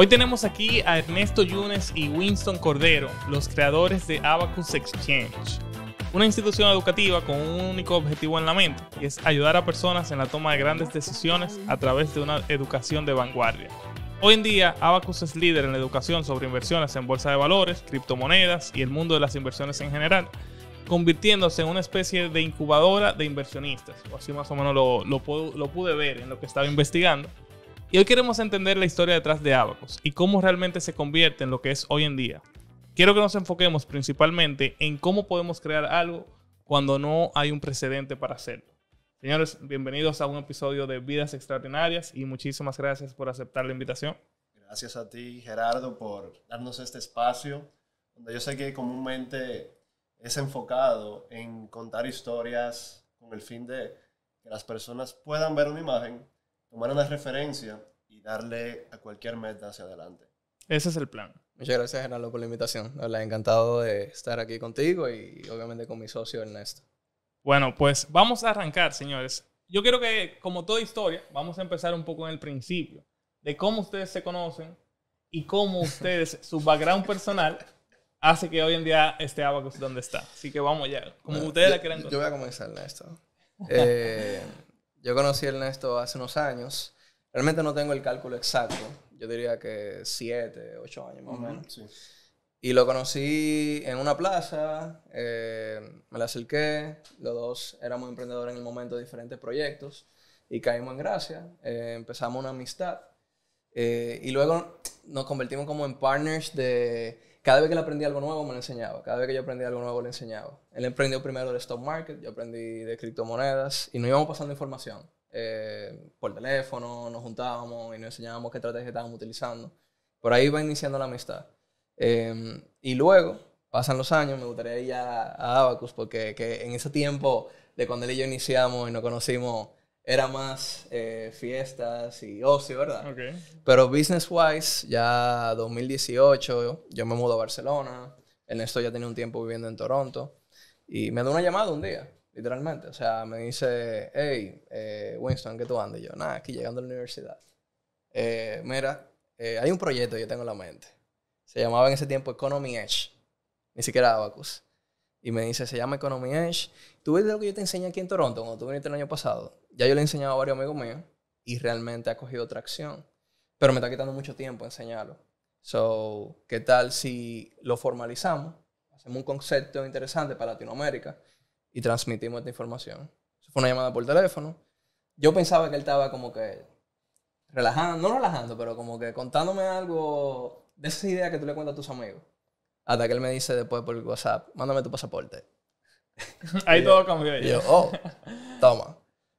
Hoy tenemos aquí a Ernesto Yunes y Winston Cordero, los creadores de Abacus Exchange, una institución educativa con un único objetivo en la mente, y es ayudar a personas en la toma de grandes decisiones a través de una educación de vanguardia. Hoy en día, Abacus es líder en la educación sobre inversiones en bolsa de valores, criptomonedas y el mundo de las inversiones en general, convirtiéndose en una especie de incubadora de inversionistas, o así más o menos lo, lo pude ver en lo que estaba investigando. Y hoy queremos entender la historia detrás de Abacus y cómo realmente se convierte en lo que es hoy en día. Quiero que nos enfoquemos principalmente en cómo podemos crear algo cuando no hay un precedente para hacerlo. Señores, bienvenidos a un episodio de Vidas Extraordinarias y muchísimas gracias por aceptar la invitación. Gracias a ti, Gerardo, por darnos este espacio, donde yo sé que comúnmente es enfocado en contar historias con el fin de que las personas puedan ver una imagen tomar una referencia y darle a cualquier meta hacia adelante. Ese es el plan. Muchas gracias, Gerardo, por la invitación. ha encantado de estar aquí contigo y obviamente con mi socio Ernesto. Bueno, pues vamos a arrancar, señores. Yo quiero que, como toda historia, vamos a empezar un poco en el principio, de cómo ustedes se conocen y cómo ustedes, su background personal, hace que hoy en día esté Abacus donde está. Así que vamos ya, como ustedes la quieran Yo voy a comenzar, Ernesto. Eh, yo conocí a Ernesto hace unos años. Realmente no tengo el cálculo exacto. Yo diría que siete, ocho años más o menos. Y lo conocí en una plaza, eh, me la acerqué, los dos éramos emprendedores en el momento de diferentes proyectos y caímos en gracia, eh, empezamos una amistad eh, y luego nos convertimos como en partners de cada vez que le aprendía algo nuevo, me lo enseñaba. Cada vez que yo aprendía algo nuevo, le enseñaba. Él emprendió primero de stock market, yo aprendí de criptomonedas y nos íbamos pasando información. Eh, por teléfono, nos juntábamos y nos enseñábamos qué estrategia estábamos utilizando. Por ahí va iniciando la amistad. Em, y luego, pasan los años, me gustaría ir a, a Abacus porque que en ese tiempo de cuando él y yo iniciamos y nos conocimos, era más eh, fiestas y ocio, ¿verdad? Pero business wise, ya 2018, yo me mudo a Barcelona. Ernesto ya tenía un tiempo viviendo en Toronto. Y me da una llamada un día, literalmente. O sea, me dice, hey, eh, Winston, ¿qué tú andas? Y yo, nada, aquí llegando a la universidad. Eh, mira, hay un proyecto que yo tengo en la mente. Se llamaba en ese tiempo Economy Edge. Ni siquiera Abacus. Y me dice, se llama Economy Edge. ¿Tú ves lo que yo te enseñé aquí en Toronto cuando tú viniste el año pasado? Ya yo le he enseñado a varios amigos míos y realmente ha cogido tracción. Pero me está quitando mucho tiempo enseñarlo. So, ¿qué tal si lo formalizamos? Hacemos un concepto interesante para Latinoamérica y transmitimos esta información. Eso fue una llamada por teléfono. Yo pensaba que él estaba como que relajando, no relajando, pero como que contándome algo de esa idea que tú le cuentas a tus amigos. Hasta que él me dice después por WhatsApp, mándame tu pasaporte. Ahí todo cambió. yo, oh, toma.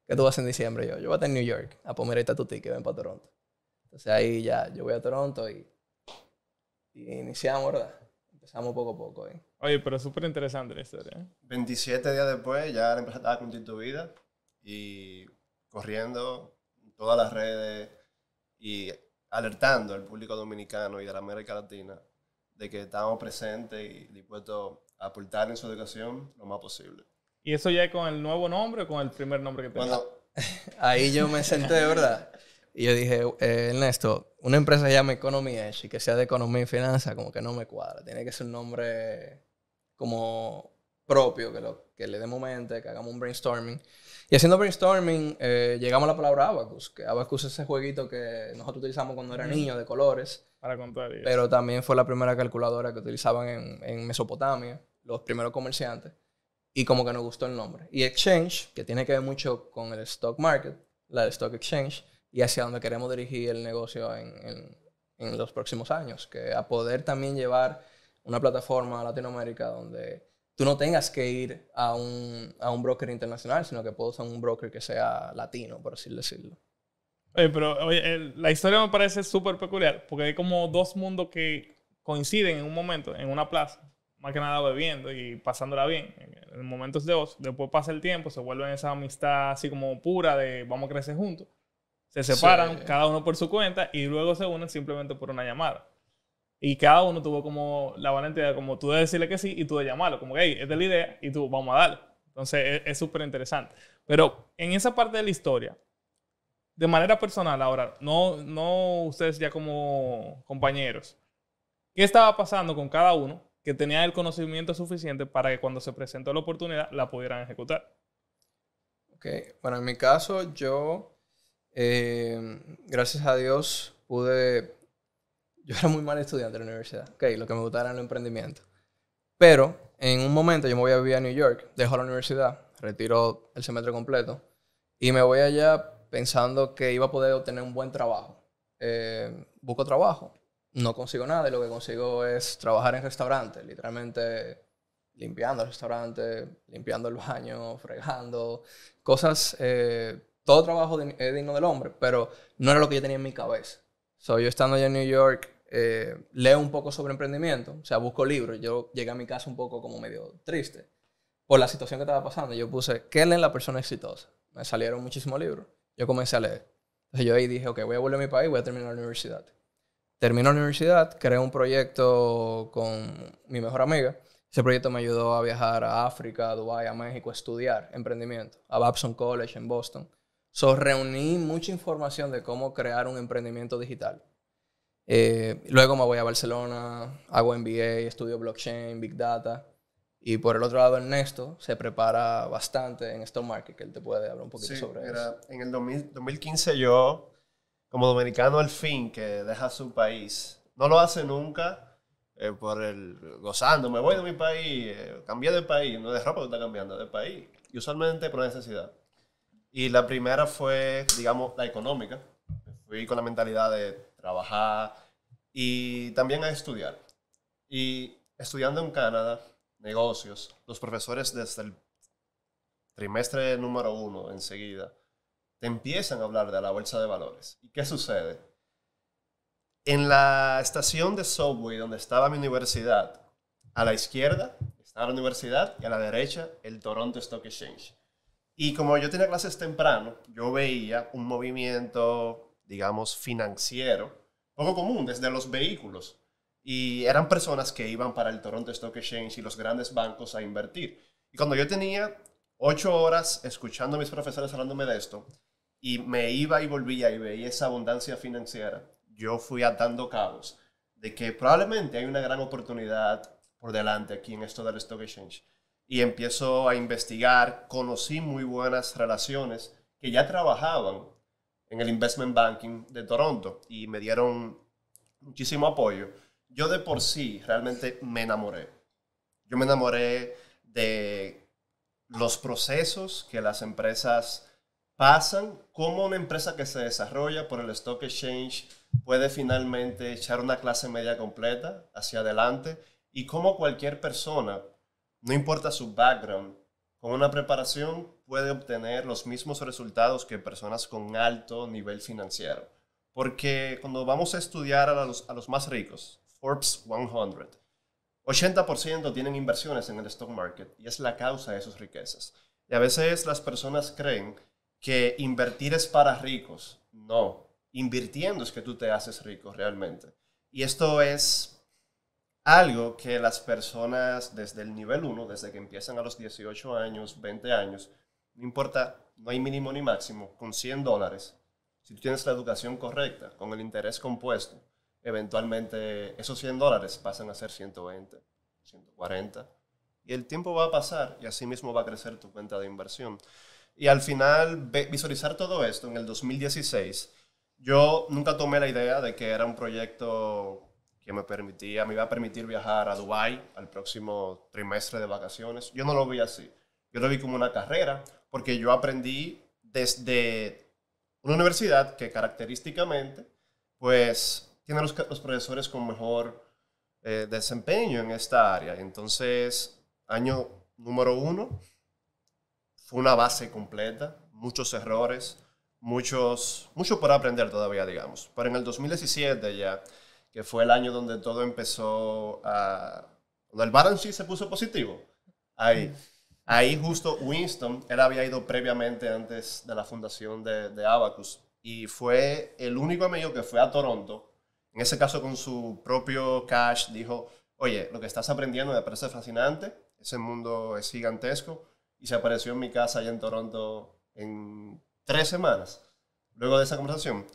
¿Qué tú vas en diciembre? Yo, yo voy a estar en New York. Ah, pues a poner ahí tu ticket, ven para Toronto. Entonces ahí ya, yo voy a Toronto y, y iniciamos, ¿verdad? Empezamos poco a poco. ¿eh? Oye, pero súper interesante la historia. 27 ¿eh? días después ya empezaste a tu vida y corriendo todas las redes y alertando al público dominicano y de la América Latina de que estamos presentes y dispuestos a aportar en su educación lo más posible. ¿Y eso ya es con el nuevo nombre o con el primer nombre que tenía? ahí yo me senté, de ¿verdad? Y yo dije, eh, Ernesto, una empresa se llama Economy Edge y que sea de economía y finanzas, como que no me cuadra. Tiene que ser un nombre como propio, que, lo, que le demos mente, que hagamos un brainstorming. Y haciendo brainstorming, eh, llegamos a la palabra abacus, que abacus es ese jueguito que nosotros utilizamos cuando era niño de colores. Para contar. pero también fue la primera calculadora que utilizaban en, Mesopotamia, los primeros comerciantes. Y como que nos gustó el nombre. Y Exchange, que tiene que ver mucho con el stock market, la de stock exchange, y hacia donde queremos dirigir el negocio en, en los próximos años, que a poder también llevar una plataforma a Latinoamérica donde tú no tengas que ir a un, broker internacional, sino que puedo usar un broker que sea latino, por así decirlo. Oye, pero la historia me parece súper peculiar, porque hay como dos mundos que coinciden en un momento, en una plaza, más que nada bebiendo y pasándola bien, en, momentos de Después pasa el tiempo, se vuelven esa amistad así como pura de vamos a crecer juntos. Se separan, cada uno por su cuenta, y luego se unen simplemente por una llamada. Y cada uno tuvo como la valentía, como tú de decirle que sí y tú de llamarlo, como que, hey, es de la idea y tú, vamos a darle. Entonces e-, es súper interesante. Pero en esa parte de la historia, de manera personal ahora, no, no ustedes ya como compañeros, ¿qué estaba pasando con cada uno que tenía el conocimiento suficiente para que cuando se presentó la oportunidad la pudieran ejecutar? Ok, bueno, en mi caso yo, eh, gracias a Dios, pude yo era muy mal estudiante en la universidad. Ok, lo que me gustaba era el emprendimiento. Pero en un momento yo me voy a vivir a New York, dejo la universidad, retiro el semestre completo y me voy allá pensando que iba a poder obtener un buen trabajo. Eh, busco trabajo, no consigo nada y lo que consigo es trabajar en restaurantes, literalmente limpiando el restaurante, limpiando el baño, fregando, cosas, eh, todo trabajo es digno del hombre, pero no era lo que yo tenía en mi cabeza. Soy yo estando allá en New York, eh, leo un poco sobre emprendimiento, o sea, busco libros. Yo llegué a mi casa un poco como medio triste por la situación que estaba pasando. Yo puse, ¿qué leen la persona exitosa? Me salieron muchísimos libros. Yo comencé a leer. Entonces yo ahí dije, ok, voy a volver a mi país, voy a terminar la universidad. Termino la universidad, creé un proyecto con mi mejor amiga. Ese proyecto me ayudó a viajar a África, a Dubái, a México, a estudiar emprendimiento, a Babson College en Boston. So, reuní mucha información de cómo crear un emprendimiento digital. Eh, luego me voy a Barcelona, hago MBA, estudio blockchain, big data. Y por el otro lado, Ernesto se prepara bastante en Stock Market, que él te puede hablar un poquito sobre eso. En el 2015 yo, como dominicano al fin, que deja su país, no lo hace nunca eh, por el gozando, me voy de mi país, eh, cambié de país, no de ropa, está cambiando de país, y usualmente por necesidad. Y la primera fue, digamos, la económica. Fui con la mentalidad de trabajar y también a estudiar. Y estudiando en Canadá, negocios, los profesores desde el trimestre número uno enseguida te empiezan a hablar de la bolsa de valores. ¿Y qué sucede? En la estación de subway donde estaba mi universidad, a la izquierda estaba la universidad y a la derecha el Toronto Stock Exchange. Y como yo tenía clases temprano, yo veía un movimiento digamos, financiero, poco común desde los vehículos. Y eran personas que iban para el Toronto Stock Exchange y los grandes bancos a invertir. Y cuando yo tenía ocho horas escuchando a mis profesores hablándome de esto, y me iba y volvía y veía esa abundancia financiera, yo fui atando cabos de que probablemente hay una gran oportunidad por delante aquí en esto del Stock Exchange. Y empiezo a investigar, conocí muy buenas relaciones que ya trabajaban en el Investment Banking de Toronto y me dieron muchísimo apoyo. Yo de por sí realmente me enamoré. Yo me enamoré de los procesos que las empresas pasan, cómo una empresa que se desarrolla por el Stock Exchange puede finalmente echar una clase media completa hacia adelante y cómo cualquier persona, no importa su background, con una preparación puede obtener los mismos resultados que personas con alto nivel financiero. Porque cuando vamos a estudiar a los, más ricos, Forbes 100, 80% tienen inversiones en el stock market y es la causa de sus riquezas. Y a veces las personas creen que invertir es para ricos. No, invirtiendo es que tú te haces rico realmente. Y esto es algo que las personas desde el nivel 1, desde que empiezan a los 18 años, 20 años, no importa, no hay mínimo ni máximo, con 100 dólares, si tú tienes la educación correcta, con el interés compuesto, eventualmente esos 100 dólares pasan a ser 120, 140, y el tiempo va a pasar y así mismo va a crecer tu cuenta de inversión. Y al final, visualizar todo esto en el 2016, yo nunca tomé la idea de que era un proyecto que me permitía, me iba a permitir viajar a Dubai al próximo trimestre de vacaciones. Yo no lo vi así. Yo lo vi como una carrera, porque yo aprendí desde una universidad que característicamente, pues, tiene los, los profesores con mejor eh, desempeño en esta área. Entonces, año número uno fue una base completa, muchos errores, muchos, mucho por aprender todavía, digamos. Pero en el 2017 ya, que fue el año donde todo empezó a... Cuando el balance se puso positivo, ahí... Mm. Ahí justo Winston, él había ido previamente antes de la fundación de, Abacus y fue el único amigo que fue a Toronto, en ese caso con su propio cash, dijo, oye, lo que estás aprendiendo me parece fascinante, ese mundo es gigantesco y se apareció en mi casa allá en Toronto en tres semanas, luego de esa conversación.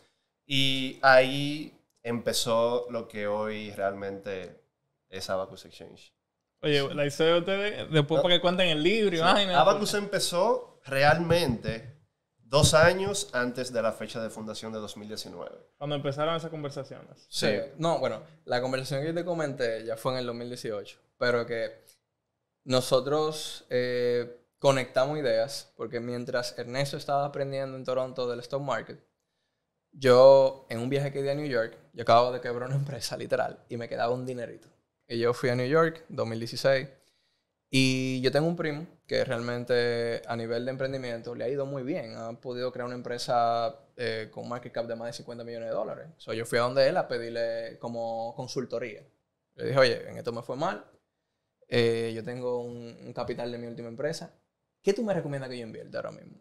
Y ahí empezó lo que hoy realmente es Abacus Exchange. Oye, la historia de ustedes, después para que cuenten el libro Abacus empezó realmente dos años antes de la fecha de fundación de 2019. Cuando empezaron esas conversaciones. Sí. No, bueno, la conversación que te comenté ya fue en el 2018, pero que nosotros eh, conectamos ideas, porque mientras Ernesto estaba aprendiendo en Toronto del stock market, yo en un viaje que di a New York, yo acababa de quebrar una empresa literal y me quedaba un dinerito. Y yo fui a New York, 2016. Y yo tengo un primo que realmente a nivel de emprendimiento le ha ido muy bien. Ha podido crear una empresa eh, con market cap de más de 50 millones de dólares. yo fui a donde él a pedirle como consultoría. Le dije, oye, en esto me fue mal. Eh, yo tengo un, capital de mi última empresa. ¿Qué tú me recomiendas que yo invierta ahora mismo?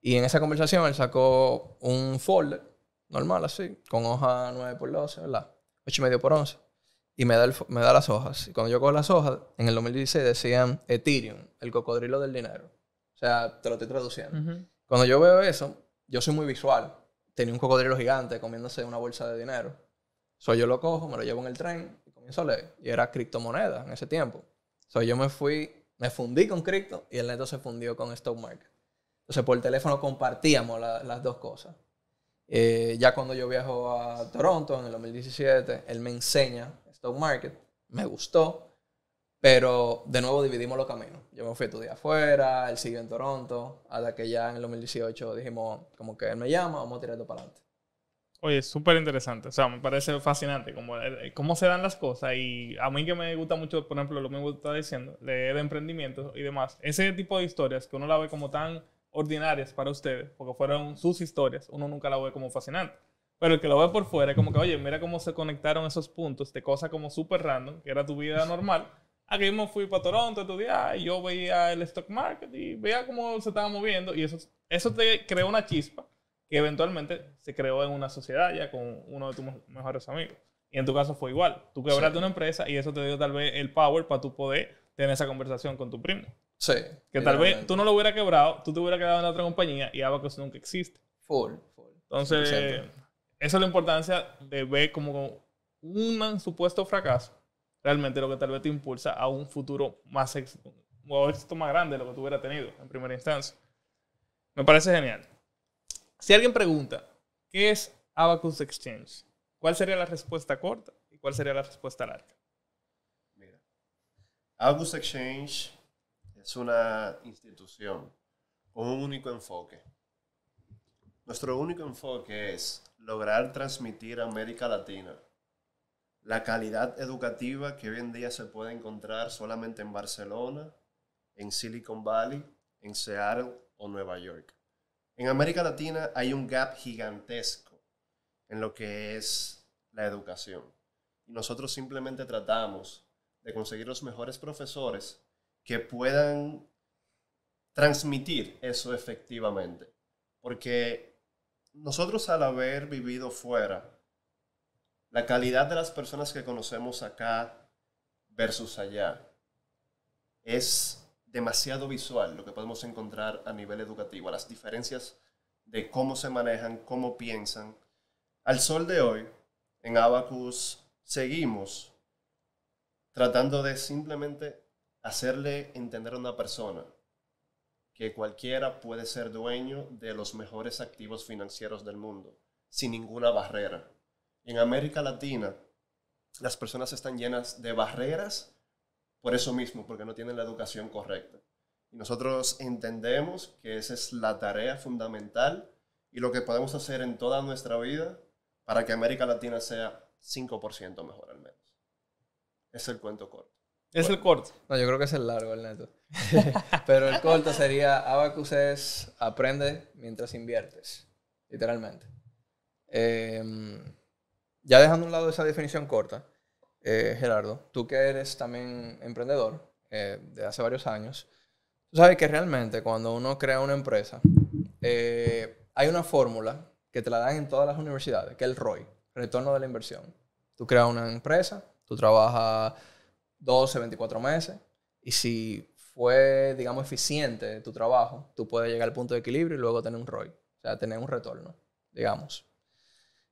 Y en esa conversación él sacó un folder normal así, con hoja 9x12, ¿verdad? medio por 11 y me da, me da las hojas. Y cuando yo cojo las hojas, en el 2016 decían Ethereum, el cocodrilo del dinero. O sea, te lo estoy traduciendo. Cuando yo veo eso, yo soy muy visual. Tenía un cocodrilo gigante comiéndose una bolsa de dinero. soy yo lo cojo, me lo llevo en el tren y comienzo a leer. Y era criptomoneda en ese tiempo. soy yo me fui, me fundí con cripto y el neto se fundió con stock market. Entonces, por el teléfono compartíamos las dos cosas. Eh, ya cuando yo viajo a Toronto en el 2017, él me enseña stock market, me gustó, pero de nuevo dividimos los caminos. Yo me fui a día afuera, él siguió en Toronto, hasta que ya en el 2018 dijimos, como que él me llama, vamos a tirarlo para adelante. Oye, súper interesante. O sea, me parece fascinante cómo, eh, eh, cómo se dan las cosas. Y a mí que me gusta mucho, por ejemplo, lo mismo que está diciendo, de emprendimientos y demás. Ese tipo de historias que uno la ve como tan ordinarias para ustedes, porque fueron sus historias, uno nunca la ve como fascinante. Pero el que lo ve por fuera, como que, oye, mira cómo se conectaron esos puntos de cosas como súper random, que era tu vida normal. Aquí mismo fui para Toronto estudiar y yo veía el stock market y veía cómo se estaba moviendo y eso, eso te creó una chispa que eventualmente se creó en una sociedad ya con uno de tus mejores amigos. Y en tu caso fue igual. Tú quebraste una empresa y eso te dio tal vez el power para tú poder tener esa conversación con tu primo. Sí. Que tal vez tú no lo hubieras quebrado, tú te hubieras quedado en otra compañía y Abacus nunca existe. Full, full. Entonces, esa es la importancia de ver como un supuesto fracaso realmente lo que tal vez te impulsa a un futuro más éxito, o éxito más grande de lo que tú hubieras tenido en primera instancia. Me parece genial. Si alguien pregunta, ¿qué es Abacus Exchange? ¿Cuál sería la respuesta corta y cuál sería la respuesta larga? Mira, Abacus Exchange es una institución con un único enfoque nuestro único enfoque es lograr transmitir a América Latina la calidad educativa que hoy en día se puede encontrar solamente en Barcelona, en Silicon Valley, en Seattle o Nueva York. En América Latina hay un gap gigantesco en lo que es la educación. Y nosotros simplemente tratamos de conseguir los mejores profesores que puedan transmitir eso efectivamente. Porque nosotros al haber vivido fuera, la calidad de las personas que conocemos acá versus allá es demasiado visual lo que podemos encontrar a nivel educativo, las diferencias de cómo se manejan, cómo piensan. Al sol de hoy, en Abacus, seguimos tratando de simplemente hacerle entender a una persona que cualquiera puede ser dueño de los mejores activos financieros del mundo, sin ninguna barrera. En América Latina, las personas están llenas de barreras por eso mismo, porque no tienen la educación correcta. Y nosotros entendemos que esa es la tarea fundamental y lo que podemos hacer en toda nuestra vida para que América Latina sea 5% mejor al menos. Es el cuento corto. Es el corto. No, yo creo que es el largo, el neto. Pero el corto sería, Abacus es aprende mientras inviertes, literalmente. Em, ya dejando a un lado esa definición corta, eh, Gerardo, tú que eres también emprendedor eh, de hace varios años, tú sabes que realmente cuando uno crea una empresa, eh, hay una fórmula que te la dan en todas las universidades, que es el ROI, retorno de la inversión. Tú creas una empresa, tú trabajas 12, 24 meses, y si fue, digamos, eficiente tu trabajo, tú puedes llegar al punto de equilibrio y luego tener un ROI, o sea, tener un retorno, digamos.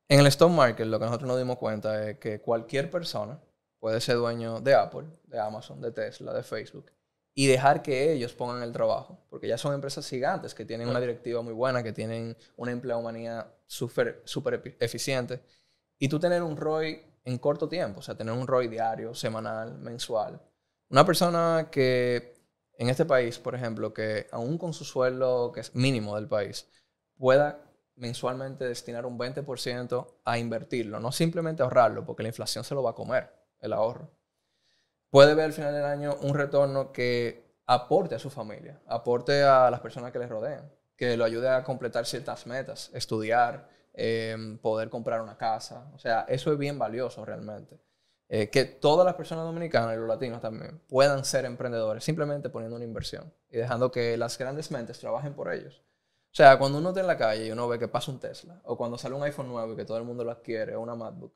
En el stock market, lo que nosotros nos dimos cuenta es que cualquier persona puede ser dueño de Apple, de Amazon, de Tesla, de Facebook, y dejar que ellos pongan el trabajo, porque ya son empresas gigantes que tienen una directiva muy buena, que tienen una empleomanía súper super eficiente, y tú tener un ROI en corto tiempo, o sea, tener un ROI diario, semanal, mensual. Una persona que en este país, por ejemplo, que aún con su sueldo que es mínimo del país, pueda mensualmente destinar un 20% a invertirlo, no simplemente ahorrarlo, porque la inflación se lo va a comer, el ahorro. Puede ver al final del año un retorno que aporte a su familia, aporte a las personas que les rodean, que lo ayude a completar ciertas metas, estudiar, eh, poder comprar una casa. O sea, eso es bien valioso realmente. Eh, que todas las personas dominicanas y los latinos también puedan ser emprendedores simplemente poniendo una inversión y dejando que las grandes mentes trabajen por ellos. O sea, cuando uno está en la calle y uno ve que pasa un Tesla, o cuando sale un iPhone nuevo y que todo el mundo lo adquiere, o una MacBook,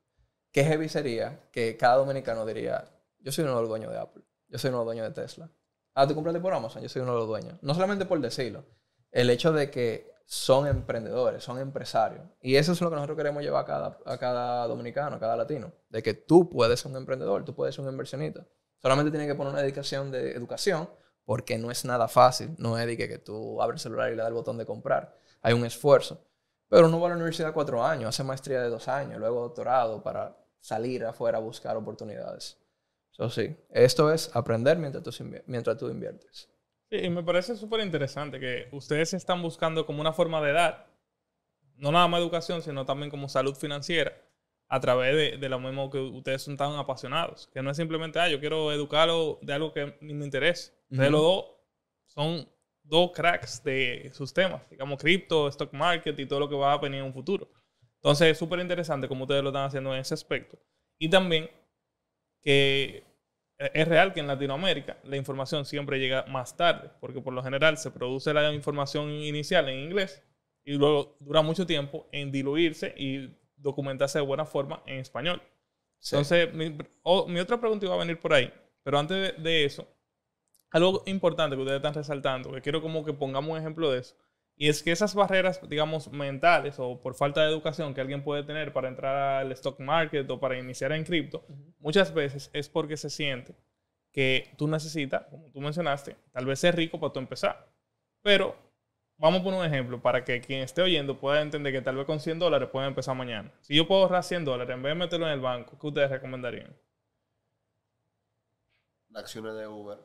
qué heavy sería que cada dominicano diría, yo soy uno de los dueños de Apple, yo soy uno de los dueños de Tesla. Ah, tú compraste por Amazon, yo soy uno de los dueños. No solamente por decirlo, el hecho de que son emprendedores, son empresarios. Y eso es lo que nosotros queremos llevar a cada, dominicano, a cada latino. De que tú puedes ser un emprendedor, tú puedes ser un inversionista. Solamente tienes que poner una dedicación de educación, porque no es nada fácil. No es de que, tú abres el celular y le das el botón de comprar. Hay un esfuerzo. Pero uno va a la universidad cuatro años, hace maestría de dos años, luego doctorado para salir afuera a buscar oportunidades. Eso sí, esto es aprender mientras mientras tú inviertes. Y me parece súper interesante que ustedes están buscando como una forma de dar, no nada más educación, sino también como salud financiera, a través de, lo mismo que ustedes son tan apasionados. Que no es simplemente, ah, yo quiero educarlo de algo que ni me interesa. Ustedes los dos son dos cracks de sus temas, digamos, cripto, stock market y todo lo que va a venir en un futuro. Entonces, es súper interesante como ustedes lo están haciendo en ese aspecto. Y también que es real que en Latinoamérica la información siempre llega más tarde, porque por lo general se produce la información inicial en inglés y luego dura mucho tiempo en diluirse y documentarse de buena forma en español. Entonces, mi, otra pregunta iba a venir por ahí, pero antes de, de, eso, algo importante que ustedes están resaltando, que quiero como que pongamos un ejemplo de eso, y es que esas barreras, digamos, mentales o por falta de educación que alguien puede tener para entrar al stock market o para iniciar en cripto, muchas veces es porque se siente que tú necesitas, como tú mencionaste, tal vez ser rico para tú empezar. Pero vamos por un ejemplo para que quien esté oyendo pueda entender que tal vez con 100 dólares pueden empezar mañana. Si yo puedo ahorrar 100 dólares en vez de meterlo en el banco, ¿qué ustedes recomendarían? La acción de Uber.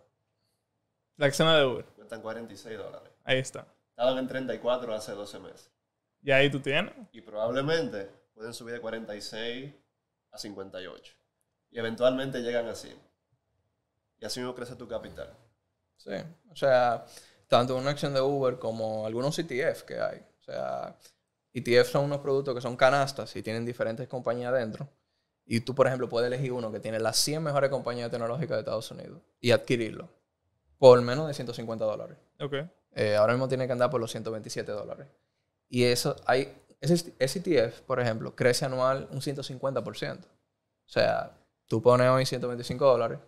La acción de Uber. Cuestan 46 dólares. Ahí está. Estaban en 34 hace 12 meses. ¿Y ahí tú tienes? Y probablemente pueden subir de 46 a 58. Y eventualmente llegan así. Y así mismo crece tu capital. Sí, o sea, tanto una acción de Uber como algunos ETF que hay. O sea, ETF son unos productos que son canastas y tienen diferentes compañías dentro. Y tú, por ejemplo, puedes elegir uno que tiene las 100 mejores compañías tecnológicas de Estados Unidos y adquirirlo por menos de 150 dólares. Okay. Eh, ahora mismo tiene que andar por los 127 dólares. Y eso hay, ese, ETF, por ejemplo, crece anual un 150%. O sea, tú pones hoy 125 dólares,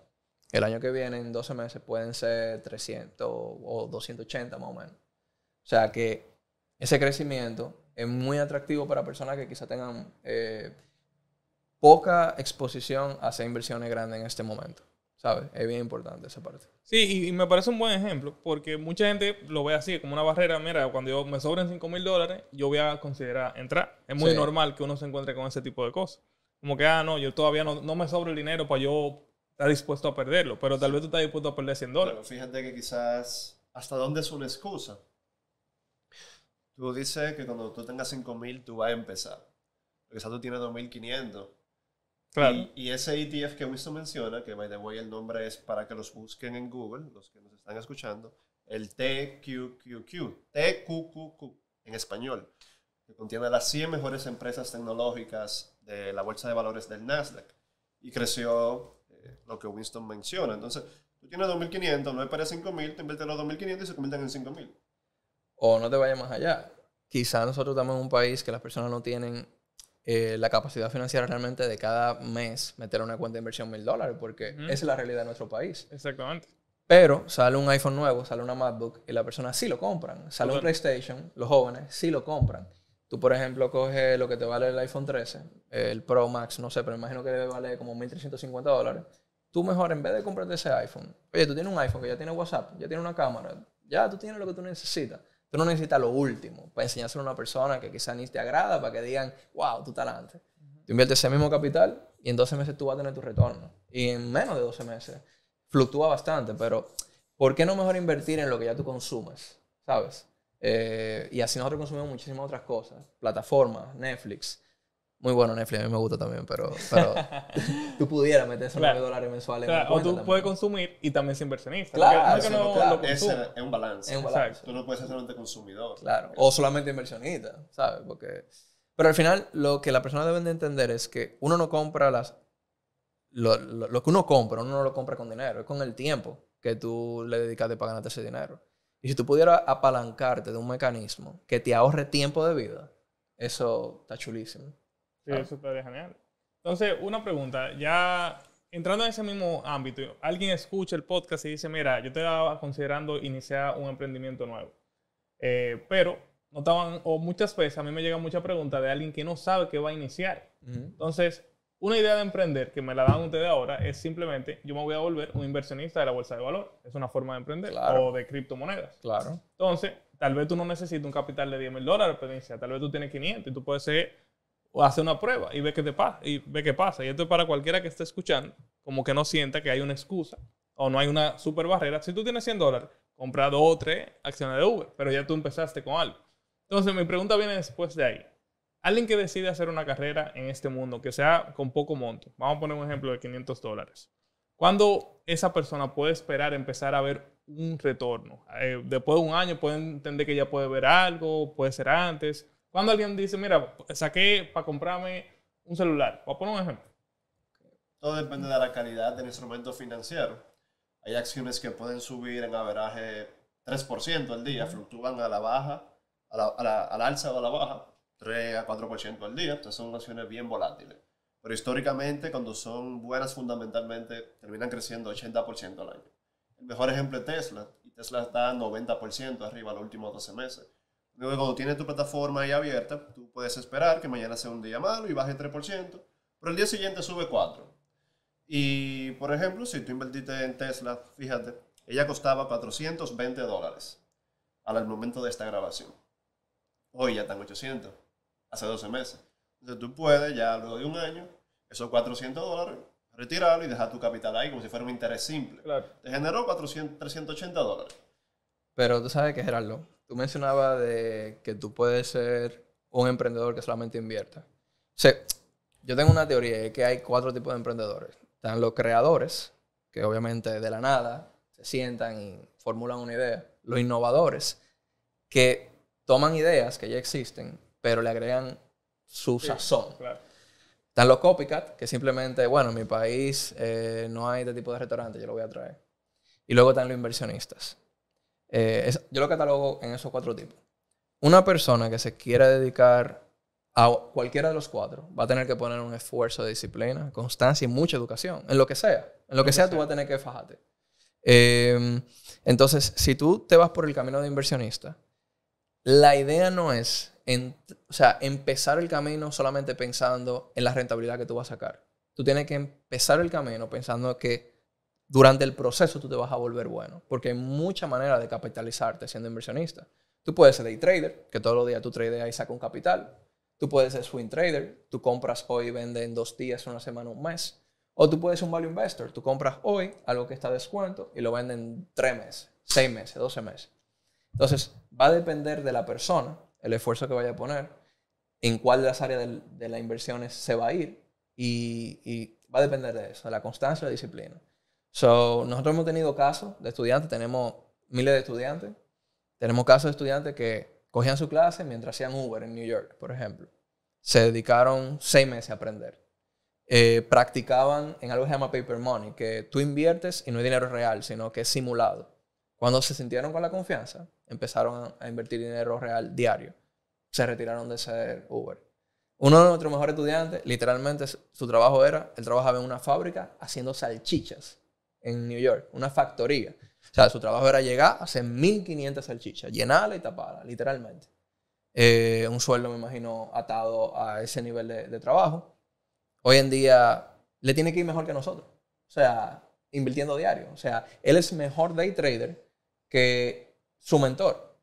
el año que viene, en 12 meses, pueden ser 300 o 280 más o menos. O sea que ese crecimiento es muy atractivo para personas que quizá tengan eh, poca exposición a hacer inversiones grandes en este momento. ¿Sabes? Es bien importante esa parte. Sí, y, me parece un buen ejemplo, porque mucha gente lo ve así, como una barrera. Mira, cuando yo me sobren 5 mil dólares, yo voy a considerar entrar. Es muy normal que uno se encuentre con ese tipo de cosas. Como que, ah, no, yo todavía no, me sobro el dinero para yo estar dispuesto a perderlo, pero tal vez tú estás dispuesto a perder 100 dólares. Pero fíjate que quizás, ¿hasta dónde es una excusa? Tú dices que cuando tú tengas 5 mil, tú vas a empezar. Quizás tú tienes 2.500 y, ese ETF que Winston menciona, que by the way el nombre es para que los busquen en Google, los que nos están escuchando, el TQQQ, TQQQ en español, que contiene las 100 mejores empresas tecnológicas de la Bolsa de Valores del Nasdaq y creció eh, lo que Winston menciona. Entonces, tú tienes 2.500, no es para 5.000, te inviertes los 2.500 y se convierten en 5.000. O no te vayas más allá. Quizás nosotros estamos en un país que las personas no tienen eh, la capacidad financiera realmente de cada mes meter una cuenta de inversión mil dólares, porque esa es la realidad de nuestro país. Exactamente. Pero sale un iPhone nuevo, sale una MacBook y la persona sí lo compran. Sale un PlayStation, los jóvenes sí lo compran. Tú, por ejemplo, coges lo que te vale el iPhone 13, el Pro Max, no sé, pero imagino que debe valer como 1.350 dólares. Tú mejor, en vez de comprarte ese iPhone, oye, tú tienes un iPhone que ya tiene WhatsApp, ya tiene una cámara, ya tú tienes lo que tú necesitas. Tú no necesitas lo último para enseñárselo a una persona que quizás ni te agrada para que digan, wow, tú talante. Tú inviertes ese mismo capital y en 12 meses tú vas a tener tu retorno. Y en menos de 12 meses. Fluctúa bastante, pero ¿por qué no mejor invertir en lo que ya tú consumes? ¿Sabes? Eh, y así nosotros consumimos muchísimas otras cosas. Plataformas, Netflix, muy bueno Netflix, a mí me gusta también, pero, pero tú pudieras meter esos 9 dólares mensuales. o tú puedes consumir y también ser inversionista. Claro, Es, un balance. Tú no puedes ser solamente consumidor. Claro, o solamente inversionista, ¿sabes? Porque... Pero al final lo que las personas deben de entender es que uno no compra las... Lo, lo, lo, que uno compra, uno no lo compra con dinero, es con el tiempo que tú le dedicaste para ganarte ese dinero. Y si tú pudieras apalancarte de un mecanismo que te ahorre tiempo de vida, eso está chulísimo eso estaría genial. Entonces, una pregunta, ya entrando en ese mismo ámbito, alguien escucha el podcast y dice, mira, yo estaba considerando iniciar un emprendimiento nuevo, eh, pero notaban, o muchas veces a mí me llega mucha pregunta de alguien que no sabe qué va a iniciar. Entonces, una idea de emprender que me la dan ustedes ahora es simplemente yo me voy a volver un inversionista de la bolsa de valor. Es una forma de emprender. O de criptomonedas. Claro. Entonces, tal vez tú no necesites un capital de 10 mil dólares, pero tal vez tú tienes 500 y tú puedes ser o hace una prueba y ve qué te pasa y ve qué pasa. Y esto es para cualquiera que esté escuchando, como que no sienta que hay una excusa o no hay una super barrera. Si tú tienes 100 dólares, compra dos o tres acciones de Uber, pero ya tú empezaste con algo. Entonces, mi pregunta viene después de ahí. Alguien que decide hacer una carrera en este mundo, que sea con poco monto, vamos a poner un ejemplo de 500 dólares. ¿Cuándo esa persona puede esperar empezar a ver un retorno? Eh, después de un año puede entender que ya puede ver algo, puede ser antes. Cuando alguien dice, mira, saqué para comprarme un celular, voy a poner un ejemplo. Todo depende de la calidad del instrumento financiero. Hay acciones que pueden subir en averaje 3% al día, fluctúan a la baja, a la, alza o a la baja, 3 a 4% al día. Entonces son acciones bien volátiles. Pero históricamente, cuando son buenas fundamentalmente, terminan creciendo 80% al año. El mejor ejemplo es Tesla. Y Tesla está 90% arriba los últimos 12 meses. Luego, cuando tienes tu plataforma ahí abierta, tú puedes esperar que mañana sea un día malo y baje 3%, pero el día siguiente sube 4%. Y, por ejemplo, si tú invertiste en Tesla, fíjate, ella costaba 420 dólares al momento de esta grabación. Hoy ya están 800, hace 12 meses. Entonces tú puedes, ya luego de un año, esos 400 dólares, retirarlo y dejar tu capital ahí como si fuera un interés simple. Te generó 400, 380 dólares. Pero tú sabes que, Gerardo, Tú mencionabas de que tú puedes ser un emprendedor que solamente invierta. O yo tengo una teoría es que hay cuatro tipos de emprendedores. Están los creadores, que obviamente de la nada se sientan y formulan una idea. Los innovadores, que toman ideas que ya existen, pero le agregan su sazón. Están los copycat, que simplemente, bueno, en mi país eh, no hay este tipo de restaurante, yo lo voy a traer. Y luego están los inversionistas, eh, yo lo catalogo en esos cuatro tipos. Una persona que se quiera dedicar a cualquiera de los cuatro va a tener que poner un esfuerzo de disciplina, constancia y mucha educación, en lo que sea. En lo que sea, tú vas a tener que fajarte. Em, entonces, si tú te vas por el camino de inversionista, la idea no es o sea, empezar el camino solamente pensando en la rentabilidad que tú vas a sacar. Tú tienes que empezar el camino pensando que durante el proceso tú te vas a volver bueno, porque hay mucha manera de capitalizarte siendo inversionista. Tú puedes ser day trader, que todos los días tú tradeas y sacas un capital. Tú puedes ser swing trader, tú compras hoy y vendes en dos días, una semana, un mes. O tú puedes ser un value investor, tú compras hoy algo que está a descuento y lo venden en tres meses, seis meses, doce meses. Entonces, va a depender de la persona, el esfuerzo que vaya a poner, en cuál de las áreas de, de las inversiones se va a ir y, y va a depender de eso, de la constancia y la disciplina. So, nosotros hemos tenido casos de estudiantes, tenemos miles de estudiantes. Tenemos casos de estudiantes que cogían su clase mientras hacían Uber en New York, por ejemplo. Se dedicaron seis meses a aprender. Eh, practicaban en algo que se llama paper money, que tú inviertes y no es dinero real, sino que es simulado. Cuando se sintieron con la confianza, empezaron a invertir dinero real diario. Se retiraron de ser Uber. Uno de nuestros mejores estudiantes, literalmente su trabajo era, él trabajaba en una fábrica haciendo salchichas en New York, una factoría. O sea, su trabajo era llegar a hacer 1500 salchichas, llenarla y taparla, literalmente. Eh, un sueldo, me imagino, atado a ese nivel de, trabajo. Hoy en día le tiene que ir mejor que nosotros. O sea, invirtiendo diario. O sea, él es mejor day trader que su mentor.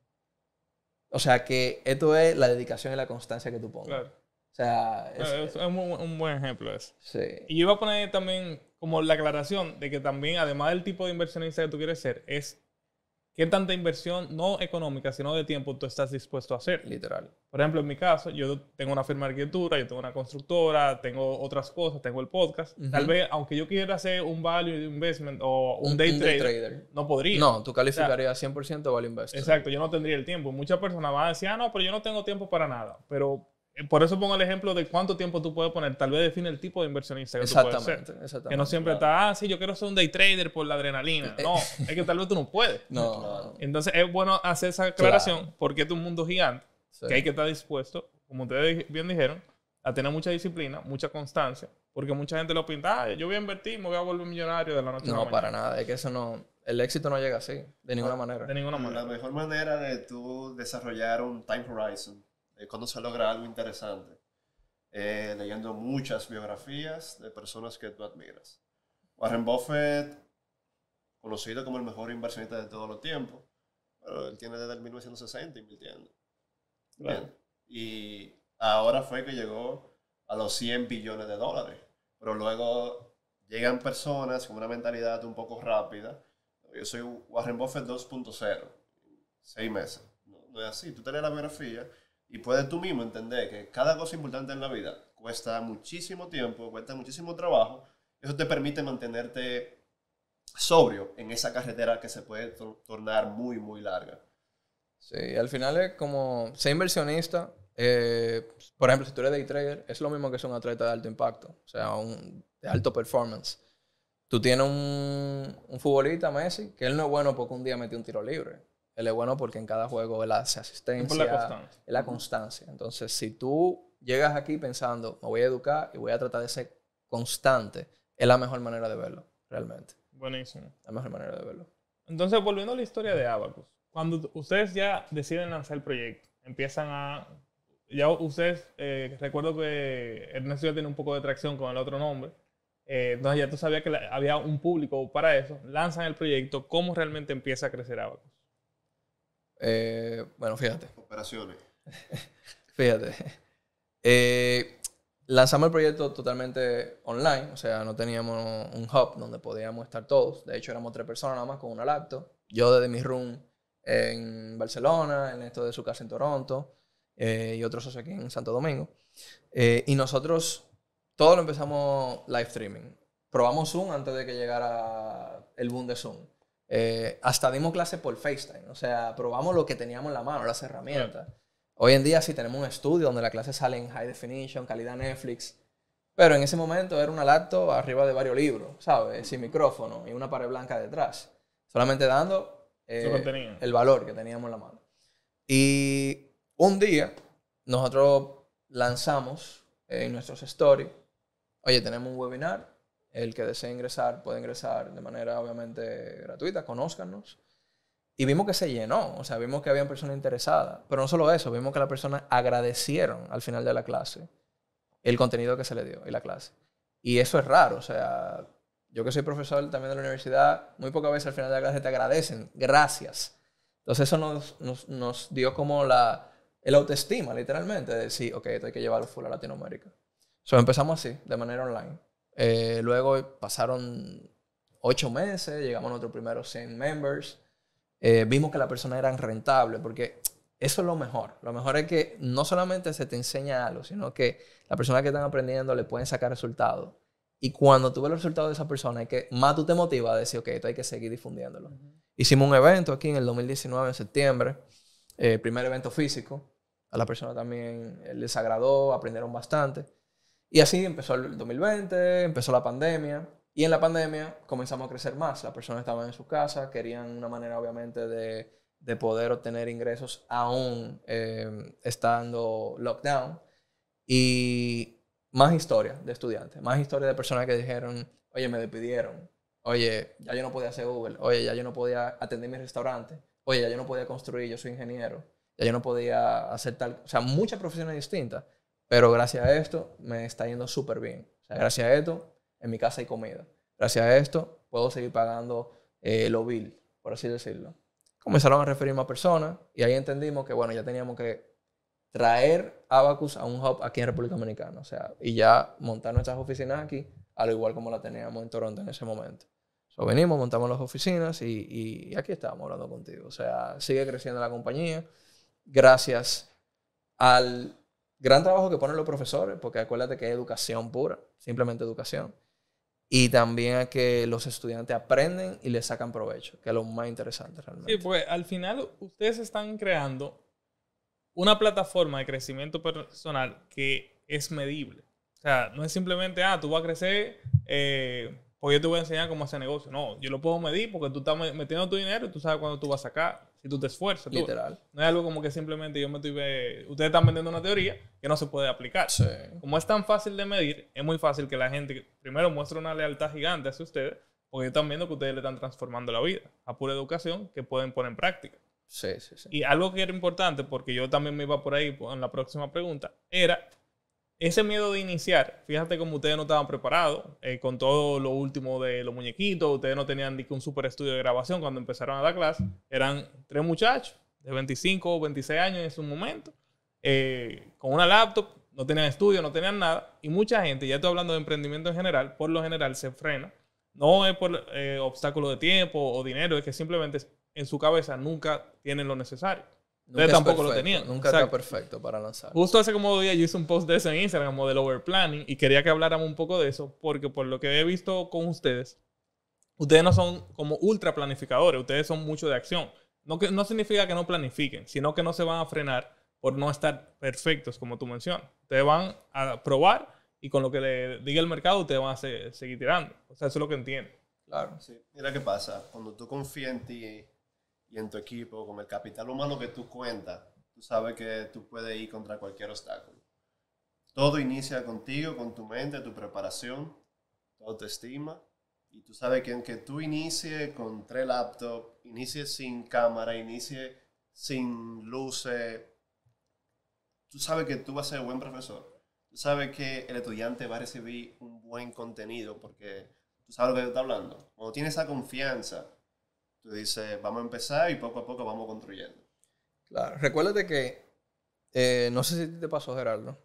O sea, que esto es la dedicación y la constancia que tú pones. Claro. O sea, es, un, un, buen ejemplo eso. Sí. Y yo iba a poner también como la aclaración de que también, además del tipo de inversionista que tú quieres ser, es qué tanta inversión, no económica, sino de tiempo, tú estás dispuesto a hacer. Literal. Por ejemplo, en mi caso, yo tengo una firma de arquitectura, yo tengo una constructora, tengo otras cosas, tengo el podcast. Tal vez, aunque yo quiera hacer un value investment o un, day, trader, no podría. No, tú calificarías 100% value investment. Exacto, yo no tendría el tiempo. Muchas personas van a decir, ah, no, pero yo no tengo tiempo para nada. Pero eh, por eso pongo el ejemplo de cuánto tiempo tú puedes poner. Tal vez define el tipo de inversionista que tú puedes ser. Exactamente, que no siempre está, ah, sí, yo quiero ser un day trader por la adrenalina. Eh, no, eh. es que tal vez tú no puedes. No. Entonces es bueno hacer esa aclaración porque es un mundo gigante que hay que estar dispuesto, como ustedes bien dijeron, a tener mucha disciplina, mucha constancia. Porque mucha gente lo pinta, ah, yo voy a invertir, me voy a volver millonario de la noche a la mañana. No, para nada. Es que eso no... El éxito no llega así, de ninguna ah, manera. De ninguna manera. La mejor manera de tú desarrollar un time horizon es eh, cuando se logra algo interesante. Eh, leyendo muchas biografías de personas que tú admiras. Warren Buffett, conocido como el mejor inversionista de todos los tiempos, pero él tiene desde el 1960 invirtiendo. Claro. Y ahora fue que llegó a los 100 billones de dólares, pero luego llegan personas con una mentalidad un poco rápida. Yo soy Warren Buffett 2.0, seis meses. No, es así, tú lees la biografía y puedes tú mismo entender que cada cosa importante en la vida cuesta muchísimo tiempo, cuesta muchísimo trabajo. Eso te permite mantenerte sobrio en esa carretera que se puede tornar muy, muy larga. Sí, al final es como ser inversionista. Eh, por ejemplo, si tú eres day trader, es lo mismo que ser un atleta de alto impacto, o sea, un, de alto performance. Tú tienes un, un futbolista, Messi, que él no es bueno porque un día metió un tiro libre él es bueno porque en cada juego él hace asistencia. Por la constancia. Es la constancia. Entonces, si tú llegas aquí pensando, me voy a educar y voy a tratar de ser constante, es la mejor manera de verlo, realmente. Buenísimo. La mejor manera de verlo. Entonces, volviendo a la historia de Abacus, cuando ustedes ya deciden lanzar el proyecto, empiezan a... Ya ustedes, eh, recuerdo que Ernesto ya tiene un poco de tracción con el otro nombre, eh, entonces ya tú sabías que había un público para eso, lanzan el proyecto, ¿cómo realmente empieza a crecer Abacus? Eh, bueno, fíjate. Operaciones. fíjate. Eh, lanzamos el proyecto totalmente online, o sea, no teníamos un hub donde podíamos estar todos. De hecho, éramos tres personas nada más con una laptop. Yo desde mi room en Barcelona, en esto de su casa en Toronto, eh, y otros aquí en Santo Domingo. y nosotros todo lo empezamos live streaming. Probamos Zoom antes de que llegara el boom de Zoom. Eh, hasta dimos clases por FaceTime, o sea, probamos lo que teníamos en la mano, las herramientas. Hoy en día sí tenemos un estudio donde la clase sale en high definition, calidad Netflix, pero en ese momento era una laptop arriba de varios libros, ¿sabes? Sin micrófono y una pared blanca detrás, solamente dando eh, el valor que teníamos en la mano. Y un día nosotros lanzamos en nuestros stories, oye, tenemos un webinar el que desee ingresar puede ingresar de manera obviamente gratuita, conózcanos. Y vimos que se llenó, o sea, vimos que había personas interesadas. Pero no solo eso, vimos que las personas agradecieron al final de la clase el contenido que se le dio y la clase. Y eso es raro, o sea, yo que soy profesor también de la universidad, muy pocas veces al final de la clase te agradecen, gracias. Entonces eso nos, dio como la, el autoestima, literalmente, de decir, ok, esto hay que llevarlo full a Latinoamérica. Entonces empezamos así, de manera online. Eh, luego pasaron ocho meses, llegamos a nuestros primeros 100 members. Eh, vimos que la persona eran rentables, porque eso es lo mejor. Lo mejor es que no solamente se te enseña algo, sino que las personas que están aprendiendo le pueden sacar resultados. Y cuando tuve ves los resultados de esa persona, es que más tú te motivas a decir, ok, esto hay que seguir difundiéndolo. Hicimos un evento aquí en el 2019, en septiembre, eh, primer evento físico. A la persona también les agradó, aprendieron bastante. Y así empezó el 2020, empezó la pandemia. Y en la pandemia comenzamos a crecer más. Las personas estaban en sus casas, querían una manera, obviamente, de, poder obtener ingresos aún eh, estando lockdown. Y más historia de estudiantes, más historias de personas que dijeron, oye, me despidieron, oye, ya yo no podía hacer Google, oye, ya yo no podía atender mi restaurante, oye, ya yo no podía construir, yo soy ingeniero, ya yo no podía hacer tal, o sea, muchas profesiones distintas. Pero gracias a esto me está yendo súper bien. gracias a esto en mi casa hay comida. Gracias a esto puedo seguir pagando el eh, lo bill, por así decirlo. Comenzaron a referir más personas y ahí entendimos que, bueno, ya teníamos que traer Abacus a un hub aquí en República Dominicana. O sea, y ya montar nuestras oficinas aquí, al igual como la teníamos en Toronto en ese momento. So, venimos, montamos las oficinas y, aquí estábamos hablando contigo. O sea, sigue creciendo la compañía. Gracias al gran trabajo que ponen los profesores, porque acuérdate que es educación pura, simplemente educación. Y también a que los estudiantes aprenden y les sacan provecho, que es lo más interesante realmente. Sí, pues al final ustedes están creando una plataforma de crecimiento personal que es medible. O sea, no es simplemente, ah, tú vas a crecer, eh, pues yo te voy a enseñar cómo hacer negocio. No, yo lo puedo medir porque tú estás metiendo tu dinero y tú sabes cuándo tú vas a sacar tú te esfuerzas. Literal. No es algo como que simplemente yo me estoy... Eh, ustedes están vendiendo una teoría que no se puede aplicar. Como es tan fácil de medir, es muy fácil que la gente primero muestre una lealtad gigante hacia ustedes porque están viendo que ustedes le están transformando la vida a pura educación que pueden poner en práctica. Sí, sí, sí. Y algo que era importante, porque yo también me iba por ahí pues, en la próxima pregunta, era ese miedo de iniciar, fíjate como ustedes no estaban preparados eh, con todo lo último de los muñequitos, ustedes no tenían ni un super estudio de grabación cuando empezaron a dar clase, eran tres muchachos de 25 o 26 años en su momento, eh, con una laptop, no tenían estudio, no tenían nada, y mucha gente, ya estoy hablando de emprendimiento en general, por lo general se frena, no es por obstáculos eh, obstáculo de tiempo o dinero, es que simplemente en su cabeza nunca tienen lo necesario. Ustedes tampoco lo tenían. Nunca está perfecto para lanzar. Justo hace como dos días yo hice un post de eso en Instagram, modelo over planning y quería que habláramos un poco de eso, porque por lo que he visto con ustedes, ustedes no son como ultra planificadores, ustedes son mucho de acción. No, que, no significa que no planifiquen, sino que no se van a frenar por no estar perfectos, como tú mencionas. Ustedes van a probar y con lo que le diga el mercado, ustedes van a seguir tirando. O sea, eso es lo que entiendo. Claro, sí. Mira qué pasa. Cuando tú confías en ti y en tu equipo, con el capital humano que tú cuentas, tú sabes que tú puedes ir contra cualquier obstáculo. Todo inicia contigo, con tu mente, tu preparación, tu autoestima. Y tú sabes que aunque tú inicie con tres laptops, inicie sin cámara, inicie sin luces, tú sabes que tú vas a ser buen profesor. Tú sabes que el estudiante va a recibir un buen contenido porque tú sabes lo que está hablando. Cuando tienes esa confianza, dice dices, vamos a empezar y poco a poco vamos construyendo. Claro, recuérdate que, eh, no sé si te pasó Gerardo,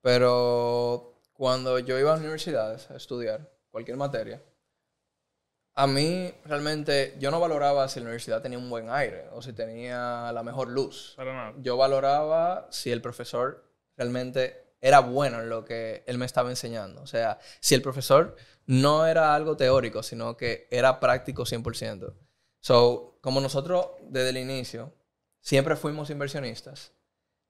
pero cuando yo iba a universidades a estudiar cualquier materia, a mí realmente yo no valoraba si la universidad tenía un buen aire o si tenía la mejor luz. Yo valoraba si el profesor realmente era bueno en lo que él me estaba enseñando. O sea, si el profesor no era algo teórico, sino que era práctico 100%. So, como nosotros desde el inicio siempre fuimos inversionistas,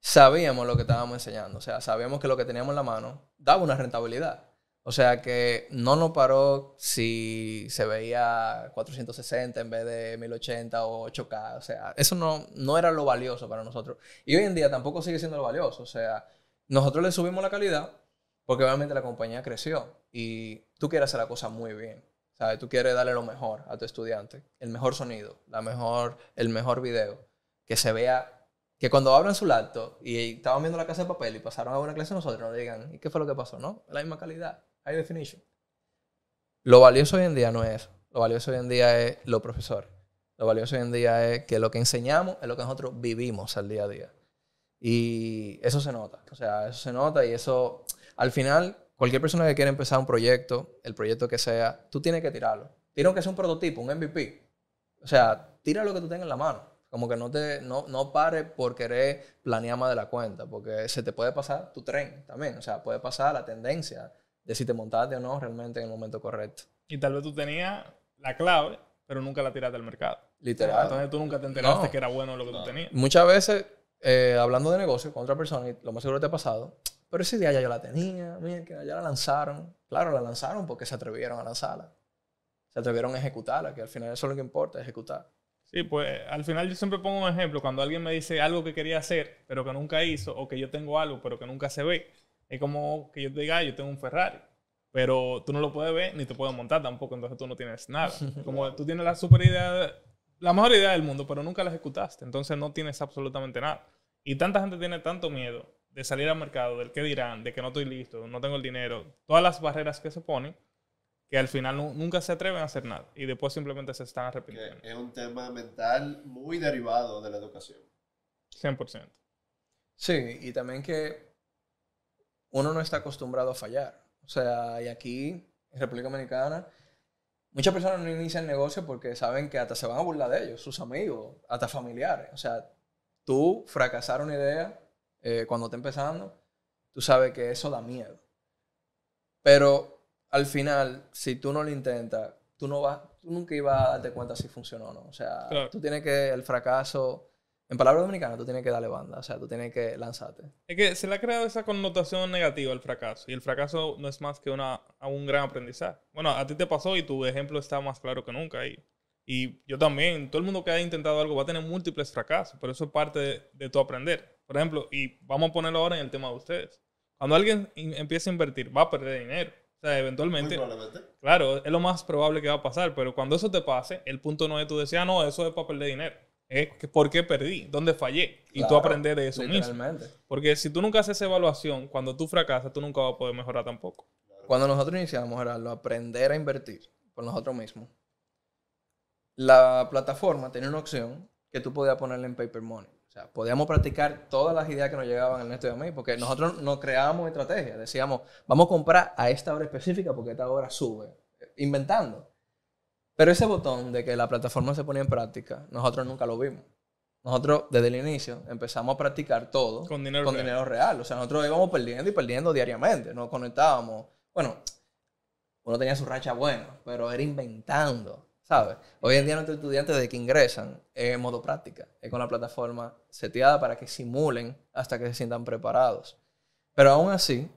sabíamos lo que estábamos enseñando. O sea, sabíamos que lo que teníamos en la mano daba una rentabilidad. O sea que no nos paró si se veía 460 en vez de 1080 o 8K. O sea, eso no, no era lo valioso para nosotros. Y hoy en día tampoco sigue siendo lo valioso. O sea, nosotros le subimos la calidad porque obviamente la compañía creció y tú quieres hacer la cosa muy bien. Tú quieres darle lo mejor a tu estudiante, el mejor sonido, la mejor, el mejor video, que se vea, que cuando abran su laptop y estaban viendo la casa de papel y pasaron a una clase nosotros, nos digan, ¿y qué fue lo que pasó? No, la misma calidad, high definition. Lo valioso hoy en día no es eso, lo valioso hoy en día es lo profesor. lo valioso hoy en día es que lo que enseñamos es lo que nosotros vivimos al día a día. Y eso se nota, o sea, eso se nota y eso, al final, cualquier persona que quiera empezar un proyecto, el proyecto que sea, tú tienes que tirarlo. Tienes que sea un prototipo, un MVP. O sea, tira lo que tú tengas en la mano. Como que no te no, no pares por querer planear más de la cuenta, porque se te puede pasar tu tren también. O sea, puede pasar la tendencia de si te montaste o no realmente en el momento correcto. Y tal vez tú tenías la clave, pero nunca la tiraste al mercado. Literal. Ah, entonces tú nunca te enteraste que era bueno lo que tú tenías. Muchas veces, eh, hablando de negocio con otra persona, y lo más seguro te ha pasado, pero ese día ya yo la tenía, que ya la lanzaron. Claro, la lanzaron porque se atrevieron a lanzarla. Se atrevieron a ejecutarla, que al final eso es lo que importa, ejecutar. Sí, pues al final yo siempre pongo un ejemplo. Cuando alguien me dice algo que quería hacer, pero que nunca hizo, o que yo tengo algo, pero que nunca se ve, es como que yo diga, ah, yo tengo un Ferrari, pero tú no lo puedes ver ni te puedes montar tampoco, entonces tú no tienes nada. Como tú tienes la super idea, la mejor idea del mundo, pero nunca la ejecutaste, entonces no tienes absolutamente nada. Y tanta gente tiene tanto miedo de salir al mercado, del qué dirán, de que no estoy listo, no tengo el dinero, todas las barreras que se ponen, que al final nunca se atreven a hacer nada y después simplemente se están arrepintiendo. es un tema mental muy derivado de la educación. 100%. Sí, y también que uno no está acostumbrado a fallar. O sea, y aquí, en República Dominicana, muchas personas no inician negocio porque saben que hasta se van a burlar de ellos, sus amigos, hasta familiares. O sea, tú fracasar una idea eh, cuando está empezando, tú sabes que eso da miedo. Pero al final, si tú no lo intentas, tú, no vas, tú nunca ibas a darte cuenta si funcionó o no. O sea, tú tienes que el fracaso... En palabras dominicanas, tú tienes que darle banda, o sea, tú tienes que lanzarte. Es que se le ha creado esa connotación negativa al fracaso, y el fracaso no es más que una, un gran aprendizaje. Bueno, a ti te pasó y tu ejemplo está más claro que nunca, y, y yo también, todo el mundo que haya intentado algo va a tener múltiples fracasos, pero eso es parte de, de tu aprender. Por ejemplo, y vamos a ponerlo ahora en el tema de ustedes. Cuando alguien empieza a invertir, va a perder dinero. O sea, eventualmente. Claro, es lo más probable que va a pasar, pero cuando eso te pase, el punto no es tú decir, ah, no, eso es para perder dinero. Es que, ¿por qué perdí? ¿Dónde fallé? Y tú aprendes de eso mismo. Porque si tú nunca haces esa evaluación, cuando tú fracasas, tú nunca vas a poder mejorar tampoco. Cuando nosotros iniciamos, lo aprender a invertir por nosotros mismos, la plataforma tenía una opción que tú podías ponerle en paper money. O sea, podíamos practicar todas las ideas que nos llegaban en este de a mí, porque nosotros no creábamos estrategias. Decíamos, vamos a comprar a esta hora específica porque esta hora sube, inventando. Pero ese botón de que la plataforma se ponía en práctica, nosotros nunca lo vimos. Nosotros, desde el inicio, empezamos a practicar todo con dinero, dinero real. O sea, nosotros íbamos perdiendo y perdiendo diariamente. Nos conectábamos. Bueno, uno tenía su racha buena, pero era inventando. Hoy en día nuestros estudiantes de que ingresan en modo práctica, es con la plataforma seteada para que simulen hasta que se sientan preparados. Pero aún así,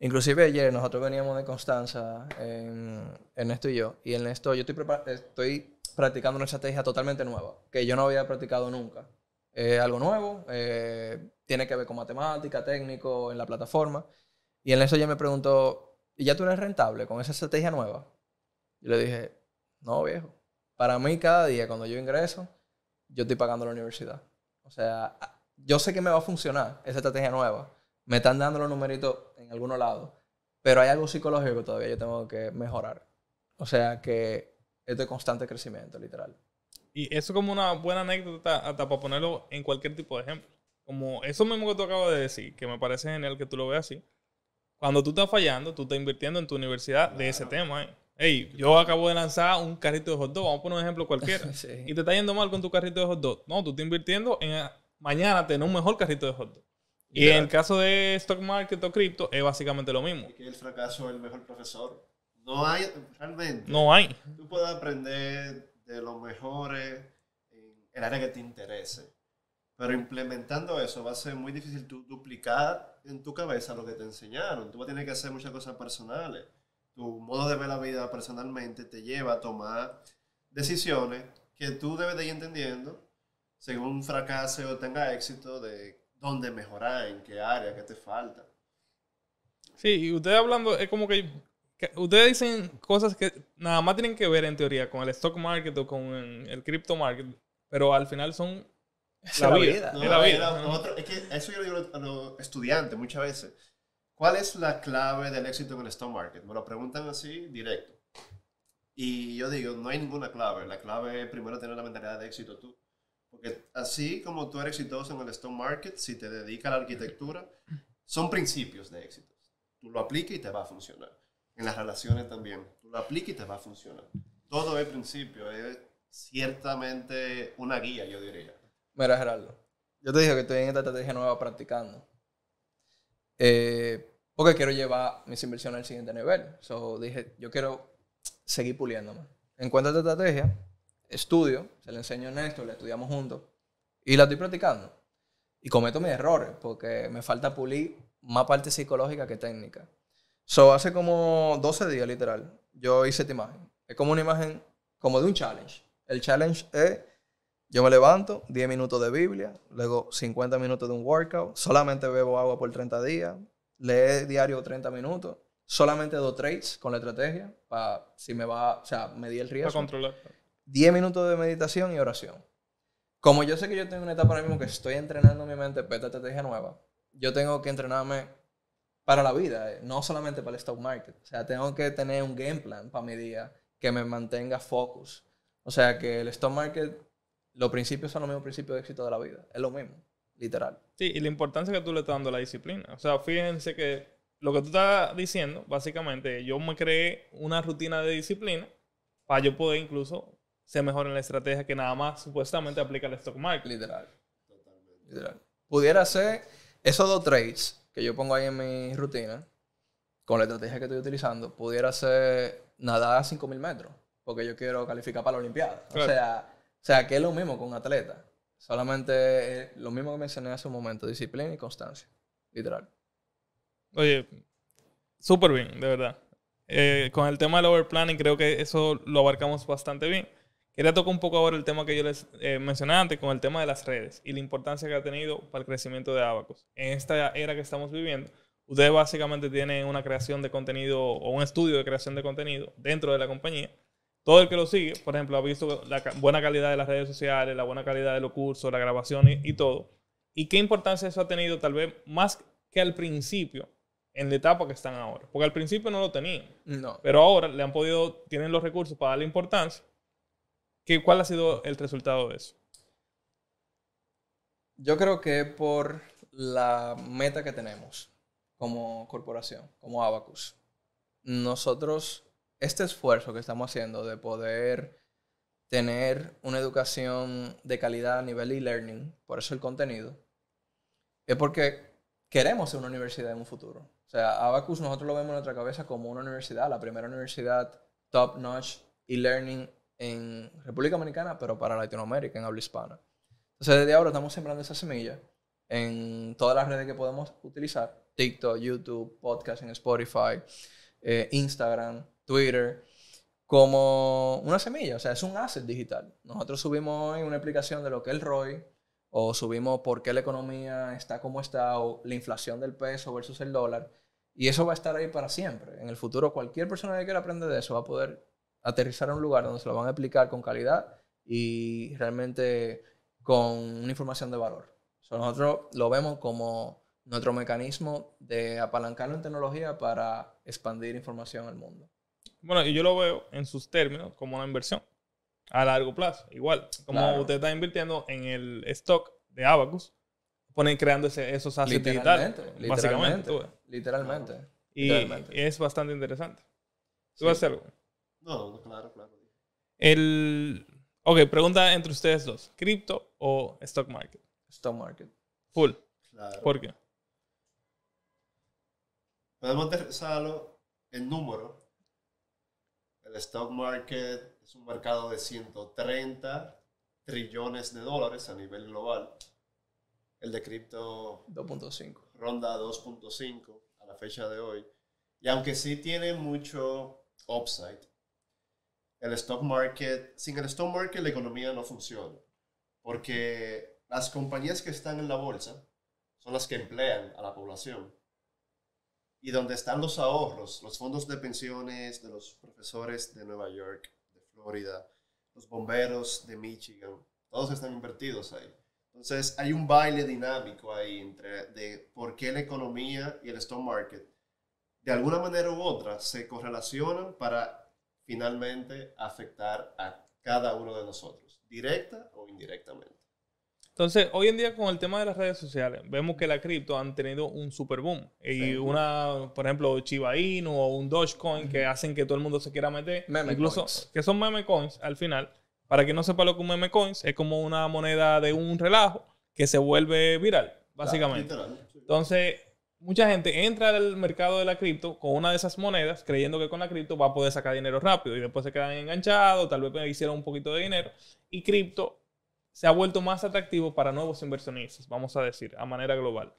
inclusive ayer nosotros veníamos de Constanza, en, Ernesto y yo, y Ernesto, yo estoy, practicando una estrategia totalmente nueva, que yo no había practicado nunca. algo nuevo, eh, tiene que ver con matemática, técnico, en la plataforma. Y Ernesto ya me preguntó, ¿y ya tú eres rentable con esa estrategia nueva? Yo le dije, no, viejo. Para mí, cada día cuando yo ingreso, yo estoy pagando la universidad. O sea, yo sé que me va a funcionar esa estrategia nueva. Me están dando los numeritos en algunos lados. Pero hay algo psicológico que todavía yo tengo que mejorar. O sea, que es de constante crecimiento, literal. Y eso es como una buena anécdota, hasta para ponerlo en cualquier tipo de ejemplo. Como eso mismo que tú acabas de decir, que me parece genial que tú lo veas así. Cuando tú estás fallando, tú estás invirtiendo en tu universidad de ese tema. ¿eh? Hey, yo acabo de lanzar un carrito de hot dog, vamos a poner un ejemplo cualquiera. Y te está yendo mal con tu carrito de hot dog. No, tú estás invirtiendo en ah, mañana tener un mejor carrito de hot dog. Y en el caso de stock market o cripto es básicamente lo mismo. Y que el fracaso es el mejor profesor. No hay realmente. No hay. Tú puedes aprender de los mejores en el área que te interese. Pero implementando eso va a ser muy difícil tú duplicar en tu cabeza lo que te enseñaron. Tú vas a tener que hacer muchas cosas personales tu modo de ver la vida personalmente te lleva a tomar decisiones que tú debes de ir entendiendo según fracase o tenga éxito de dónde mejorar, en qué área, qué te falta. Sí, y ustedes hablando, es como que, ustedes dicen cosas que nada más tienen que ver en teoría con el stock market o con el crypto market, pero al final son la, la vida. es la vida. es que eso yo lo digo a los estudiantes muchas veces. ¿Cuál es la clave del éxito en el stock market? Me lo preguntan así, directo. Y yo digo, no hay ninguna clave. La clave es primero tener la mentalidad de éxito tú. Porque así como tú eres exitoso en el stock market, si te dedicas a la arquitectura, son principios de éxito. Tú lo apliques y te va a funcionar. En las relaciones también. Tú lo apliques y te va a funcionar. Todo es principio. Es ciertamente una guía, yo diría. Mira, Gerardo. Yo te dije que estoy en esta estrategia nueva practicando. Eh, porque quiero llevar mis inversiones al siguiente nivel. So dije, yo quiero seguir puliéndome. Encuentro esta estrategia, estudio, se la enseño a Néstor, la estudiamos juntos y la estoy practicando. Y cometo mis errores porque me falta pulir más parte psicológica que técnica. So, hace como 12 días, literal, yo hice esta imagen. Es como una imagen como de un challenge. El challenge es yo me levanto, 10 minutos de Biblia, luego 50 minutos de un workout, solamente bebo agua por 30 días, leé diario 30 minutos, solamente dos trades con la estrategia para si me va, o sea, medir el riesgo. Para controlar. 10 minutos de meditación y oración. Como yo sé que yo tengo una etapa ahora mismo que estoy entrenando mi mente para esta estrategia nueva, yo tengo que entrenarme para la vida, eh, no solamente para el stock market. O sea, tengo que tener un game plan para mi día que me mantenga focus. O sea, que el stock market los principios son los mismos principios de éxito de la vida. Es lo mismo, literal. Sí, y la importancia que tú le estás dando a la disciplina. O sea, fíjense que lo que tú estás diciendo, básicamente, yo me creé una rutina de disciplina para yo poder incluso ser mejor en la estrategia que nada más supuestamente aplica el stock market. Literal. Totalmente. Literal. Pudiera ser esos dos trades que yo pongo ahí en mi rutina, con la estrategia que estoy utilizando, pudiera ser nadar a 5.000 metros, porque yo quiero calificar para la Olimpiada. O sea o sea, que es lo mismo con un atleta. Solamente lo mismo que mencioné hace un momento, disciplina y constancia, literal. Oye, súper bien, de verdad. Eh, con el tema del overplanning creo que eso lo abarcamos bastante bien. Quería tocar un poco ahora el tema que yo les eh, mencioné antes, con el tema de las redes y la importancia que ha tenido para el crecimiento de Abacos En esta era que estamos viviendo, ustedes básicamente tienen una creación de contenido o un estudio de creación de contenido dentro de la compañía todo el que lo sigue, por ejemplo, ha visto la buena calidad de las redes sociales, la buena calidad de los cursos, la grabación y, todo. ¿Y qué importancia eso ha tenido tal vez más que al principio, en la etapa que están ahora? Porque al principio no lo tenían. No. Pero ahora le han podido, tienen los recursos para darle importancia. ¿Qué, ¿Cuál ha sido el resultado de eso? Yo creo que por la meta que tenemos como corporación, como Abacus, nosotros este esfuerzo que estamos haciendo de poder tener una educación de calidad a nivel e-learning, por eso el contenido, es porque queremos ser una universidad en un futuro. O sea, Abacus nosotros lo vemos en nuestra cabeza como una universidad, la primera universidad top notch e-learning en República Dominicana, pero para Latinoamérica, en habla hispana. Entonces, desde ahora estamos sembrando esa semilla en todas las redes que podemos utilizar: TikTok, YouTube, podcast en Spotify, eh, Instagram. Twitter, como una semilla, o sea, es un asset digital. Nosotros subimos hoy una explicación de lo que es el ROI, o subimos por qué la economía está como está, o la inflación del peso versus el dólar, y eso va a estar ahí para siempre. En el futuro, cualquier persona que quiera aprender de eso va a poder aterrizar a un lugar donde se lo van a explicar con calidad y realmente con una información de valor. nosotros lo vemos como nuestro mecanismo de apalancarlo en tecnología para expandir información al mundo. Bueno, y yo lo veo en sus términos como una inversión a largo plazo. Igual, como usted está invirtiendo en el stock de Abacus, ponen creando esos assets digitales. Literalmente, básicamente, literalmente, literalmente, y es bastante interesante. ¿Tú vas a hacer algo? No, claro, claro. El, ok, pregunta entre ustedes dos. ¿Cripto o stock market? Stock market. Full. Claro. ¿Por qué? Podemos aterrizarlo en número el stock market es un mercado de 130 trillones de dólares a nivel global. El de cripto 2.5. Ronda 2.5 a la fecha de hoy. Y aunque sí tiene mucho upside, el stock market, sin el stock market la economía no funciona. Porque las compañías que están en la bolsa son las que emplean a la población y donde están los ahorros, los fondos de pensiones de los profesores de Nueva York, de Florida, los bomberos de Michigan, todos están invertidos ahí. Entonces hay un baile dinámico ahí entre de por qué la economía y el stock market de alguna manera u otra se correlacionan para finalmente afectar a cada uno de nosotros, directa o indirectamente. Entonces, hoy en día con el tema de las redes sociales, vemos que la cripto han tenido un super boom. Y una, por ejemplo, Chiba Inu o un Dogecoin que hacen que todo el mundo se quiera meter. Meme incluso, que son meme coins al final. Para que no sepa lo que un meme coins, es como una moneda de un relajo que se vuelve viral, básicamente. Entonces, mucha gente entra al mercado de la cripto con una de esas monedas, creyendo que con la cripto va a poder sacar dinero rápido y después se quedan enganchados, tal vez hicieron un poquito de dinero y cripto se ha vuelto más atractivo para nuevos inversionistas, vamos a decir, a manera global.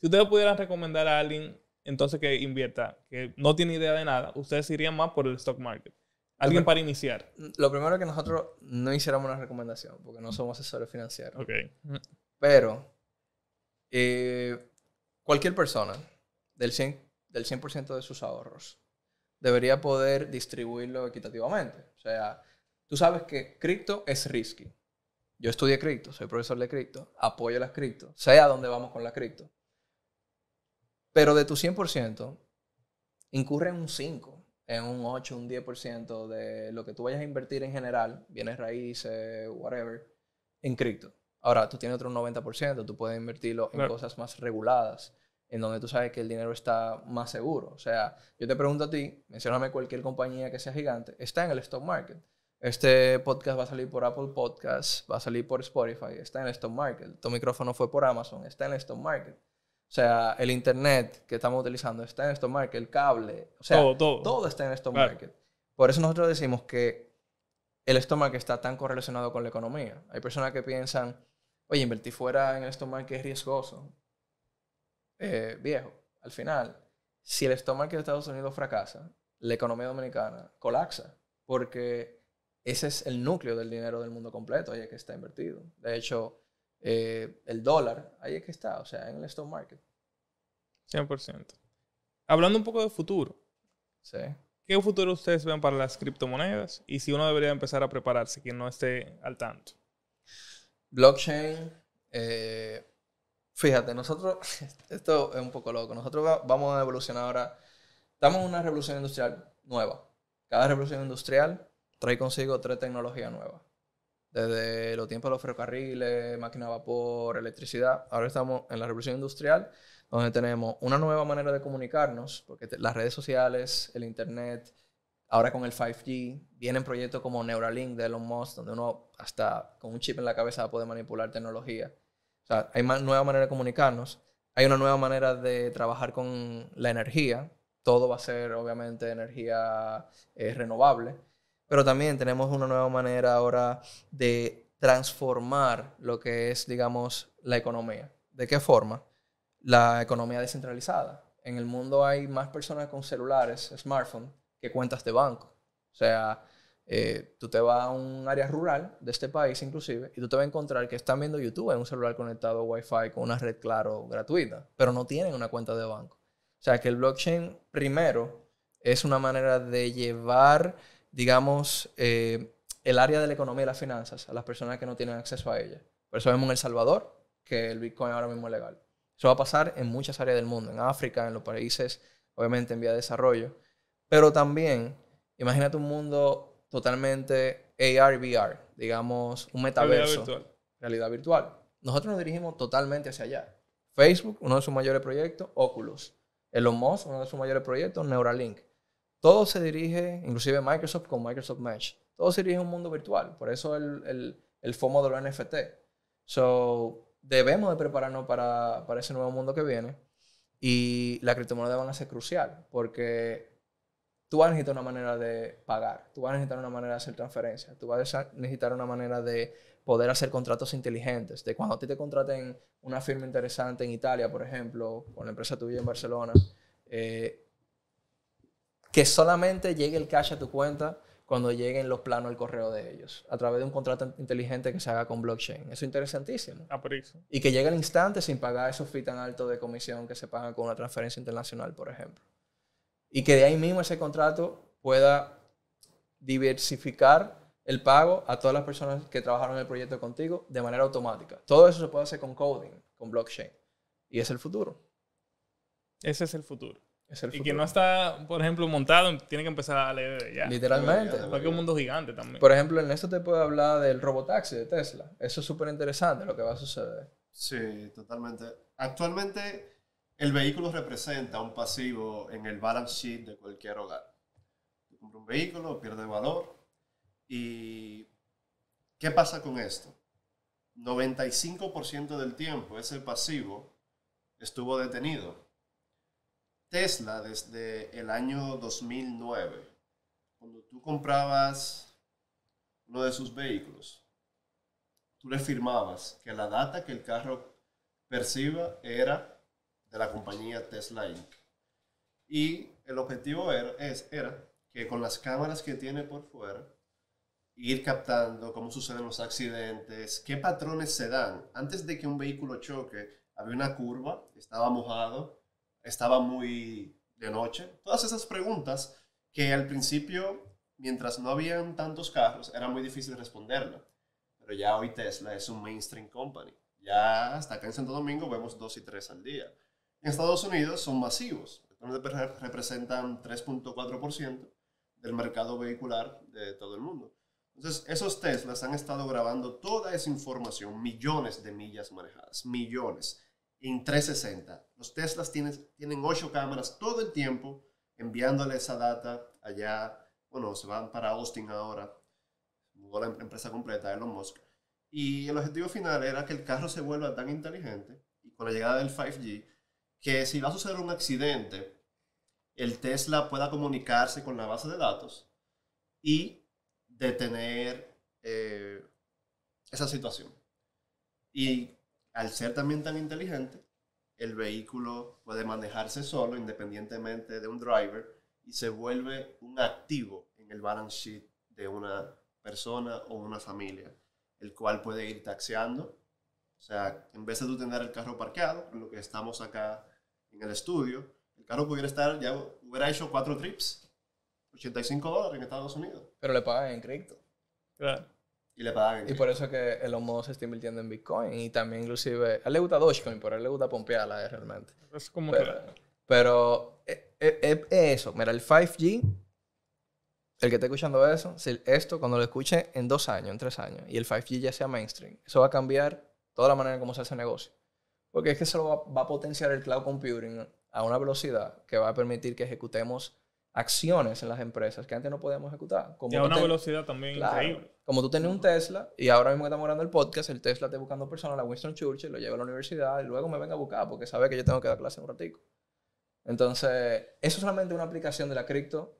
Si ustedes pudieran recomendar a alguien entonces que invierta, que no tiene idea de nada, ustedes irían más por el stock market. Alguien para iniciar. Lo primero es que nosotros no hiciéramos una recomendación, porque no somos asesores financieros. Pero eh, cualquier persona del 100%, del 100 de sus ahorros debería poder distribuirlo equitativamente. O sea, tú sabes que cripto es risky. Yo estudié cripto, soy profesor de cripto, apoyo las cripto, sé a dónde vamos con la cripto. Pero de tu 100%, incurre en un 5, en un 8, un 10% de lo que tú vayas a invertir en general, bienes raíces, whatever, en cripto. Ahora, tú tienes otro 90%, tú puedes invertirlo en cosas más reguladas, en donde tú sabes que el dinero está más seguro. O sea, yo te pregunto a ti, mencioname cualquier compañía que sea gigante, está en el stock market. Este podcast va a salir por Apple Podcasts, va a salir por Spotify, está en el stock market. Tu micrófono fue por Amazon, está en el stock market. O sea, el internet que estamos utilizando está en el stock market, el cable, o sea, todo, está en el stock market. Por eso nosotros decimos que el stock market está tan correlacionado con la economía. Hay personas que piensan, oye, invertir fuera en el stock market es riesgoso. Eh, viejo, al final, si el stock market de Estados Unidos fracasa, la economía dominicana colapsa, porque ese es el núcleo del dinero del mundo completo, ahí es que está invertido. De hecho, eh, el dólar, ahí es que está, o sea, en el stock market. 100%. Hablando un poco de futuro. Sí. ¿Qué futuro ustedes ven para las criptomonedas? Y si uno debería empezar a prepararse, quien no esté al tanto. Blockchain. Eh, fíjate, nosotros, esto es un poco loco. Nosotros vamos a evolucionar ahora. Estamos en una revolución industrial nueva. Cada revolución industrial trae consigo tres tecnologías nuevas. Desde los tiempos de los ferrocarriles, máquina de vapor, electricidad. Ahora estamos en la revolución industrial, donde tenemos una nueva manera de comunicarnos, porque las redes sociales, el Internet, ahora con el 5G, vienen proyectos como Neuralink de Elon Musk, donde uno hasta con un chip en la cabeza puede manipular tecnología. O sea, hay una nueva manera de comunicarnos, hay una nueva manera de trabajar con la energía, todo va a ser obviamente energía eh, renovable pero también tenemos una nueva manera ahora de transformar lo que es, digamos, la economía. ¿De qué forma? La economía descentralizada. En el mundo hay más personas con celulares, smartphones, que cuentas de banco. O sea, eh, tú te vas a un área rural de este país inclusive y tú te vas a encontrar que están viendo YouTube en un celular conectado a Wi-Fi con una red claro gratuita, pero no tienen una cuenta de banco. O sea, que el blockchain primero es una manera de llevar digamos, eh, el área de la economía y las finanzas a las personas que no tienen acceso a ella. Por eso vemos en El Salvador que el Bitcoin ahora mismo es legal. Eso va a pasar en muchas áreas del mundo, en África, en los países, obviamente en vía de desarrollo. Pero también, imagínate un mundo totalmente AR, VR, digamos, un metaverso. Realidad virtual. Realidad virtual. Nosotros nos dirigimos totalmente hacia allá. Facebook, uno de sus mayores proyectos, Oculus. Elon Musk, uno de sus mayores proyectos, Neuralink todo se dirige, inclusive Microsoft con Microsoft Match, todo se dirige a un mundo virtual. Por eso el, el, FOMO de los NFT. So, debemos de prepararnos para, ese nuevo mundo que viene. Y las criptomonedas van a ser crucial porque tú vas a necesitar una manera de pagar, tú vas a necesitar una manera de hacer transferencias, tú vas a necesitar una manera de poder hacer contratos inteligentes, de cuando a ti te contraten una firma interesante en Italia, por ejemplo, con la empresa tuya en Barcelona, eh, que solamente llegue el cash a tu cuenta cuando lleguen los planos al correo de ellos, a través de un contrato inteligente que se haga con blockchain. Eso es interesantísimo. Ah, por eso. Y que llegue al instante sin pagar esos fees tan altos de comisión que se pagan con una transferencia internacional, por ejemplo. Y que de ahí mismo ese contrato pueda diversificar el pago a todas las personas que trabajaron en el proyecto contigo de manera automática. Todo eso se puede hacer con coding, con blockchain. Y es el futuro. Ese es el futuro y quien no está, por ejemplo, montado, tiene que empezar a leer ya. Literalmente. Porque es un mundo gigante también. Por ejemplo, en esto te puedo hablar del robotaxi de Tesla. Eso es súper interesante lo que va a suceder. Sí, totalmente. Actualmente, el vehículo representa un pasivo en el balance sheet de cualquier hogar. Compra un vehículo, pierde valor. ¿Y qué pasa con esto? 95% del tiempo ese pasivo estuvo detenido Tesla desde el año 2009, cuando tú comprabas uno de sus vehículos, tú le firmabas que la data que el carro perciba era de la compañía Tesla Inc. Y el objetivo era, que con las cámaras que tiene por fuera, ir captando cómo suceden los accidentes, qué patrones se dan. Antes de que un vehículo choque, había una curva, estaba mojado, estaba muy de noche. Todas esas preguntas que al principio, mientras no habían tantos carros, era muy difícil responderlo. Pero ya hoy Tesla es un mainstream company. Ya hasta acá en Santo Domingo vemos dos y tres al día. En Estados Unidos son masivos. Representan 3.4% del mercado vehicular de todo el mundo. Entonces, esos Teslas han estado grabando toda esa información, millones de millas manejadas, millones, en 360, los Teslas tienen, tienen ocho cámaras todo el tiempo enviándole esa data allá. Bueno, se van para Austin ahora. Mudó la em-, empresa completa, Elon Musk. Y el objetivo final era que el carro se vuelva tan inteligente y con la llegada del 5G que si va a suceder un accidente, el Tesla pueda comunicarse con la base de datos y detener eh, esa situación. Y al ser también tan inteligente, el vehículo puede manejarse solo, independientemente de un driver, y se vuelve un activo en el balance sheet de una persona o una familia, el cual puede ir taxeando. O sea, en vez de tú tener el carro parqueado, en lo que estamos acá en el estudio, el carro pudiera estar, ya hubiera hecho cuatro trips, 85 dólares en Estados Unidos. Pero le pagas en cripto. Claro. Y le pagan. Y por eso es que el homo se está invirtiendo en Bitcoin. Y también, inclusive, a él le gusta Dogecoin, pero a él le gusta pompearla eh, realmente. Es como pero, Pero eh, eh, es, eso. Mira, el 5G, el que esté escuchando eso, esto cuando lo escuche en dos años, en tres años, y el 5G ya sea mainstream, eso va a cambiar toda la manera cómo se hace el negocio. Porque es que eso va a potenciar el cloud computing a una velocidad que va a permitir que ejecutemos acciones en las empresas que antes no podíamos ejecutar. Como y a una velocidad también increíble. Como tú tenías un Tesla y ahora mismo que estamos grabando el podcast, el Tesla está buscando personas, la Winston Churchill, lo lleva a la universidad y luego me venga a buscar porque sabe que yo tengo que dar clase un ratico. Entonces, eso es solamente una aplicación de la cripto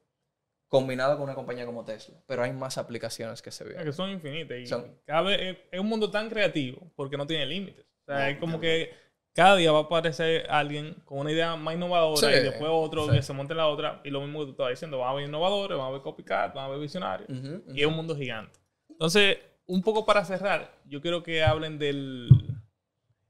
combinada con una compañía como Tesla, pero hay más aplicaciones que se ven. Que son infinitas y es, un mundo tan creativo porque no tiene límites. O sea, es como que cada día va a aparecer alguien con una idea más innovadora y después otro que se monte la otra. Y lo mismo que tú estabas diciendo, van a haber innovadores, van a haber copycat, van a haber visionarios. Y es un mundo gigante. Entonces, un poco para cerrar, yo quiero que hablen del...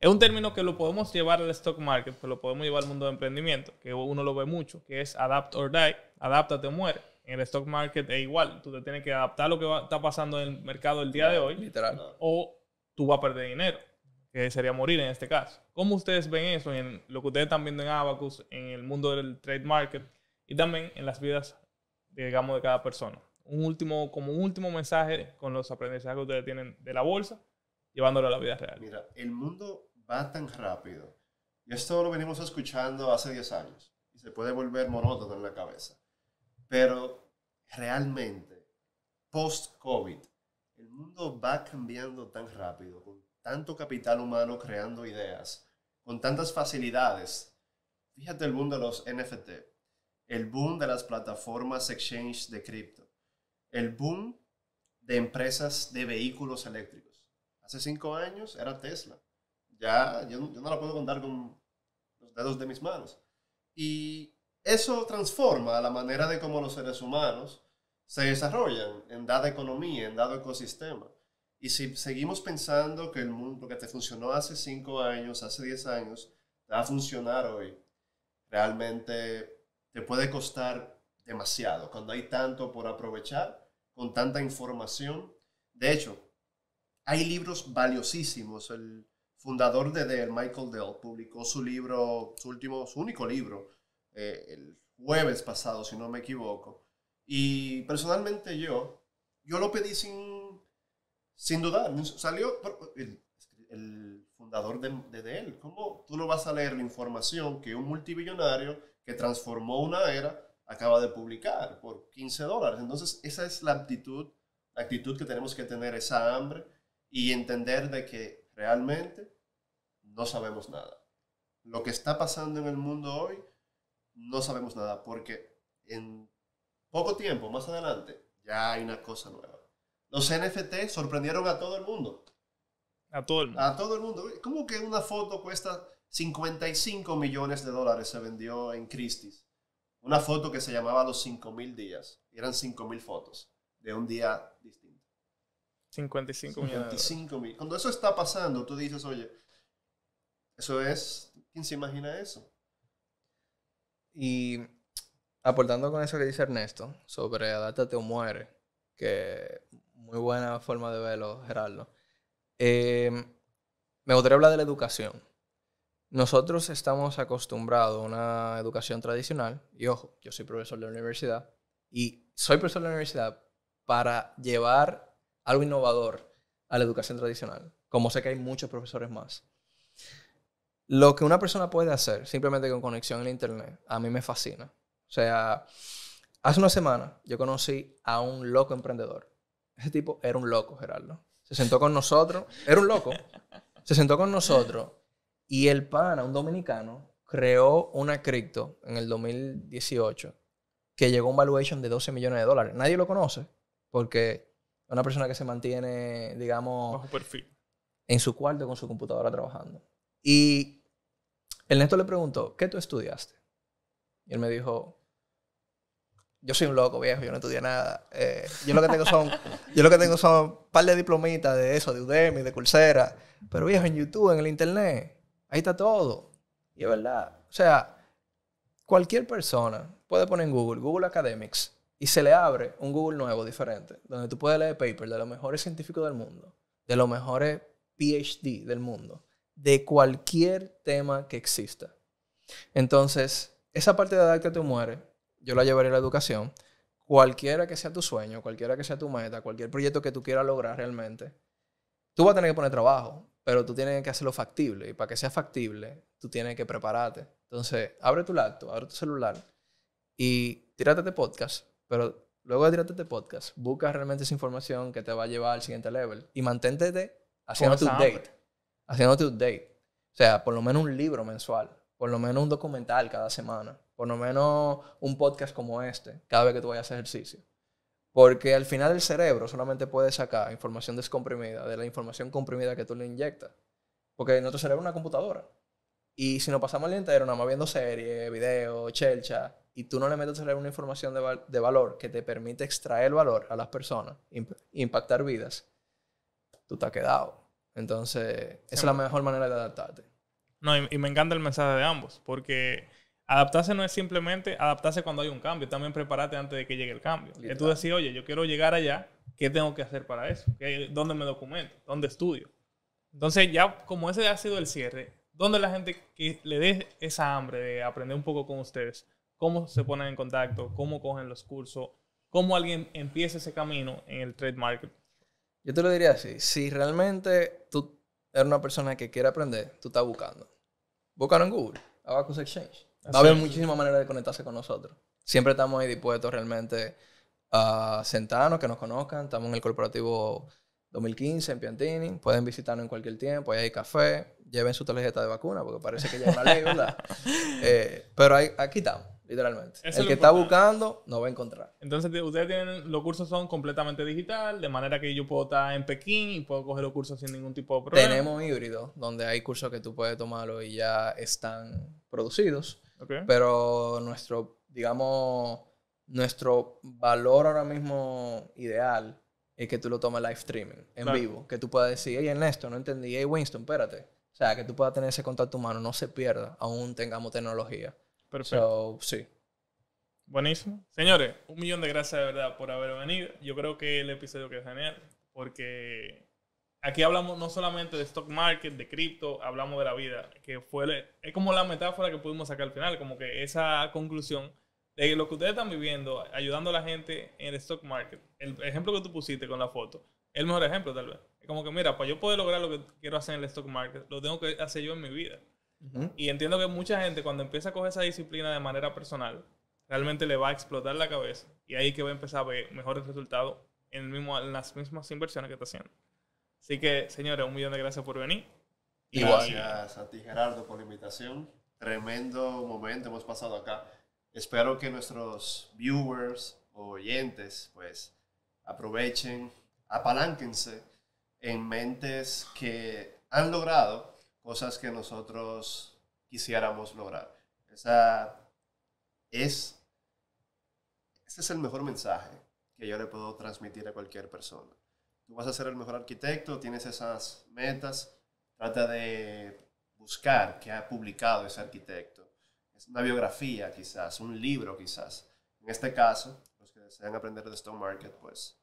Es un término que lo podemos llevar al stock market, pero pues lo podemos llevar al mundo de emprendimiento, que uno lo ve mucho, que es adapt or die, adapta o muere. En el stock market es igual, tú te tienes que adaptar a lo que está pasando en el mercado el día de hoy. Literal. O tú vas a perder dinero que sería morir en este caso. ¿Cómo ustedes ven eso en lo que ustedes están viendo en Abacus, en el mundo del trade market y también en las vidas, digamos, de cada persona? Un último, como un último mensaje con los aprendizajes que ustedes tienen de la bolsa, llevándolo a la vida real. Mira, el mundo va tan rápido y esto lo venimos escuchando hace 10 años y se puede volver monótono en la cabeza. Pero realmente, post-COVID, el mundo va cambiando tan rápido, tanto capital humano creando ideas, con tantas facilidades. Fíjate el boom de los NFT, el boom de las plataformas exchange de cripto, el boom de empresas de vehículos eléctricos. Hace cinco años era Tesla. Ya yo, no la puedo contar con los dedos de mis manos. Y eso transforma la manera de cómo los seres humanos se desarrollan en dada economía, en dado ecosistema. Y si seguimos pensando que el mundo que te funcionó hace 5 años, hace 10 años, va a funcionar hoy, realmente te puede costar demasiado cuando hay tanto por aprovechar, con tanta información. De hecho, hay libros valiosísimos. El fundador de Dell, Michael Dell, publicó su libro, su último, su único libro, eh, el jueves pasado, si no me equivoco. Y personalmente yo, yo lo pedí sin sin duda, salió el, fundador de, de, él. ¿Cómo tú no vas a leer la información que un multibillonario que transformó una era acaba de publicar por 15 dólares? Entonces, esa es la actitud, la actitud que tenemos que tener, esa hambre y entender de que realmente no sabemos nada. Lo que está pasando en el mundo hoy, no sabemos nada, porque en poco tiempo, más adelante, ya hay una cosa nueva. Los NFT sorprendieron a todo el mundo. A todo el mundo. A todo el mundo. ¿Cómo que una foto cuesta 55 millones de dólares? Se vendió en Christie's. Una foto que se llamaba Los 5.000 días. Eran 5.000 fotos de un día distinto. 55 millones. 55 mil. Cuando eso está pasando, tú dices, oye, eso es, ¿quién se imagina eso? Y aportando con eso que dice Ernesto sobre adáptate o muere, que muy buena forma de verlo, Gerardo. Eh, me gustaría hablar de la educación. Nosotros estamos acostumbrados a una educación tradicional, y ojo, yo soy profesor de la universidad, y soy profesor de la universidad para llevar algo innovador a la educación tradicional, como sé que hay muchos profesores más. Lo que una persona puede hacer simplemente con conexión en Internet, a mí me fascina. O sea, hace una semana yo conocí a un loco emprendedor ese tipo era un loco, Gerardo. Se sentó con nosotros, era un loco. Se sentó con nosotros y el pana, un dominicano, creó una cripto en el 2018 que llegó a un valuation de 12 millones de dólares. Nadie lo conoce porque es una persona que se mantiene, digamos, perfil. En su cuarto con su computadora trabajando. Y el neto le preguntó, ¿qué tú estudiaste? Y él me dijo, yo soy un loco, viejo, yo no estudié nada. Eh, yo lo que tengo son, yo lo que tengo son un par de diplomitas de eso, de Udemy, de Coursera. Pero viejo, en YouTube, en el internet, ahí está todo. Y es verdad. O sea, cualquier persona puede poner en Google, Google Academics, y se le abre un Google nuevo, diferente, donde tú puedes leer papers de los mejores científicos del mundo, de los mejores PhD del mundo, de cualquier tema que exista. Entonces, esa parte de que te muere yo la llevaré a la educación. Cualquiera que sea tu sueño, cualquiera que sea tu meta, cualquier proyecto que tú quieras lograr realmente, tú vas a tener que poner trabajo, pero tú tienes que hacerlo factible. Y para que sea factible, tú tienes que prepararte. Entonces, abre tu laptop, abre tu celular y tírate de este podcast. Pero luego de tírate de este podcast, busca realmente esa información que te va a llevar al siguiente level y mantente haciendo tu update. Haciendo tu update. O sea, por lo menos un libro mensual, por lo menos un documental cada semana por lo menos un podcast como este, cada vez que tú vayas a hacer ejercicio. Porque al final el cerebro solamente puede sacar información descomprimida de la información comprimida que tú le inyectas. Porque nuestro cerebro es una computadora. Y si nos pasamos el día entero nada más viendo series, videos, chelcha, y tú no le metes al cerebro una información de, valor que te permite extraer valor a las personas, impactar vidas, tú te has quedado. Entonces, esa es la em, mejor manera de adaptarte. No, y me encanta el mensaje de ambos, porque Adaptarse no es simplemente adaptarse cuando hay un cambio, también preparate antes de que llegue el cambio. Que tú decís, oye, yo quiero llegar allá, ¿qué tengo que hacer para eso? ¿Dónde me documento? ¿Dónde estudio? Entonces, ya como ese ha sido el cierre, ¿dónde la gente que le dé esa hambre de aprender un poco con ustedes? ¿Cómo se ponen en contacto? ¿Cómo cogen los cursos? ¿Cómo alguien empieza ese camino en el trade market? Yo te lo diría así, si realmente tú eres una persona que quiere aprender, tú estás buscando. Búscalo en Google, Abacus Exchange Va a haber muchísimas maneras de conectarse con nosotros. Siempre estamos ahí dispuestos realmente a sentarnos, que nos conozcan. Estamos en el corporativo 2015 en Piantini. Pueden visitarnos en cualquier tiempo. Ahí hay café. Lleven su tarjeta de vacuna porque parece que ya es una ley, eh, pero aquí estamos literalmente. el que está buscando no va a encontrar. Entonces, ustedes tienen, los cursos son completamente digital, de manera que yo puedo estar en Pekín y puedo coger los cursos sin ningún tipo de problema. Tenemos híbrido, donde hay cursos que tú puedes tomarlos y ya están producidos. Pero nuestro, digamos, nuestro valor ahora mismo ideal es que tú lo tomes live streaming, en vivo. Que tú puedas decir, hey Ernesto, no entendí, hey Winston, espérate. O sea, que tú puedas tener ese contacto humano, no se pierda, aún tengamos tecnología. Perfecto. So, sí. Buenísimo. Señores, un millón de gracias de verdad por haber venido. Yo creo que el episodio que es genial, porque aquí hablamos no solamente de stock market, de cripto, hablamos de la vida, que fue, es como la metáfora que pudimos sacar al final, como que esa conclusión de lo que ustedes están viviendo, ayudando a la gente en el stock market, el ejemplo que tú pusiste con la foto, el mejor ejemplo tal vez. Es como que, mira, para yo poder lograr lo que quiero hacer en el stock market, lo tengo que hacer yo en mi vida. Y entiendo que mucha gente cuando empieza a coger esa disciplina de manera personal, realmente le va a explotar la cabeza y ahí que va a empezar a ver mejores resultados en, el mismo, en las mismas inversiones que está haciendo. Así que, señora, un millón de gracias por venir. y Gracias a ti, Gerardo, por la invitación. Tremendo momento hemos pasado acá. Espero que nuestros viewers o oyentes, pues, aprovechen, apalánquense en mentes que han logrado cosas que nosotros quisiéramos lograr. Esa es, ese es el mejor mensaje que yo le puedo transmitir a cualquier persona vas a ser el mejor arquitecto, tienes esas metas, trata de buscar qué ha publicado ese arquitecto. Es una biografía quizás, un libro quizás. En este caso, los que desean aprender de Stone Market, pues...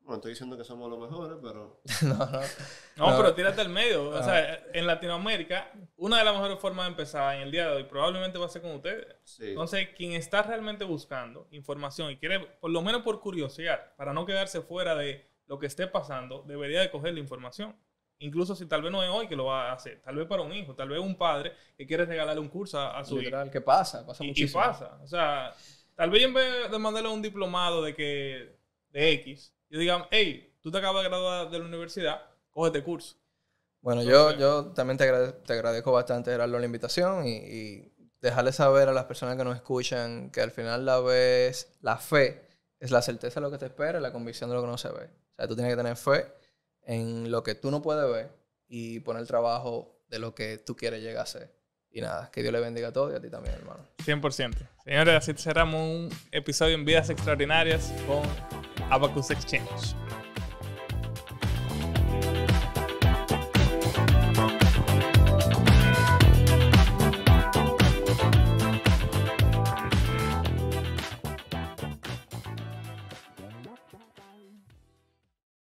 Bueno, estoy diciendo que somos los mejores, pero... no, pero tírate al medio. O ah. sea, en Latinoamérica, una de las mejores formas de empezar en el día de hoy probablemente va a ser con ustedes. Entonces, quien está realmente buscando información y quiere, por lo menos por curiosidad, para no quedarse fuera de lo que esté pasando, debería de coger la información. Incluso si tal vez no es hoy que lo va a hacer, tal vez para un hijo, tal vez un padre que quiere regalarle un curso a, su hijo. pasa, pasa muchísimo. Y pasa. O sea, tal vez en vez de mandarle un diplomado de que de X, yo diga, hey, tú te acabas de graduar de la universidad, coge este curso. Bueno, yo, yo también te, agradezco bastante, darle la invitación y, y dejarle saber a las personas que nos escuchan que al final la vez, la fe es la certeza de lo que te espera y la convicción de lo que no se ve tú tienes que tener fe en lo que tú no puedes ver y poner trabajo de lo que tú quieres llegar a ser. Y nada, que Dios le bendiga a todos y a ti también, hermano. 100%. Señores, así cerramos un episodio en Vidas Extraordinarias con Abacus Exchange.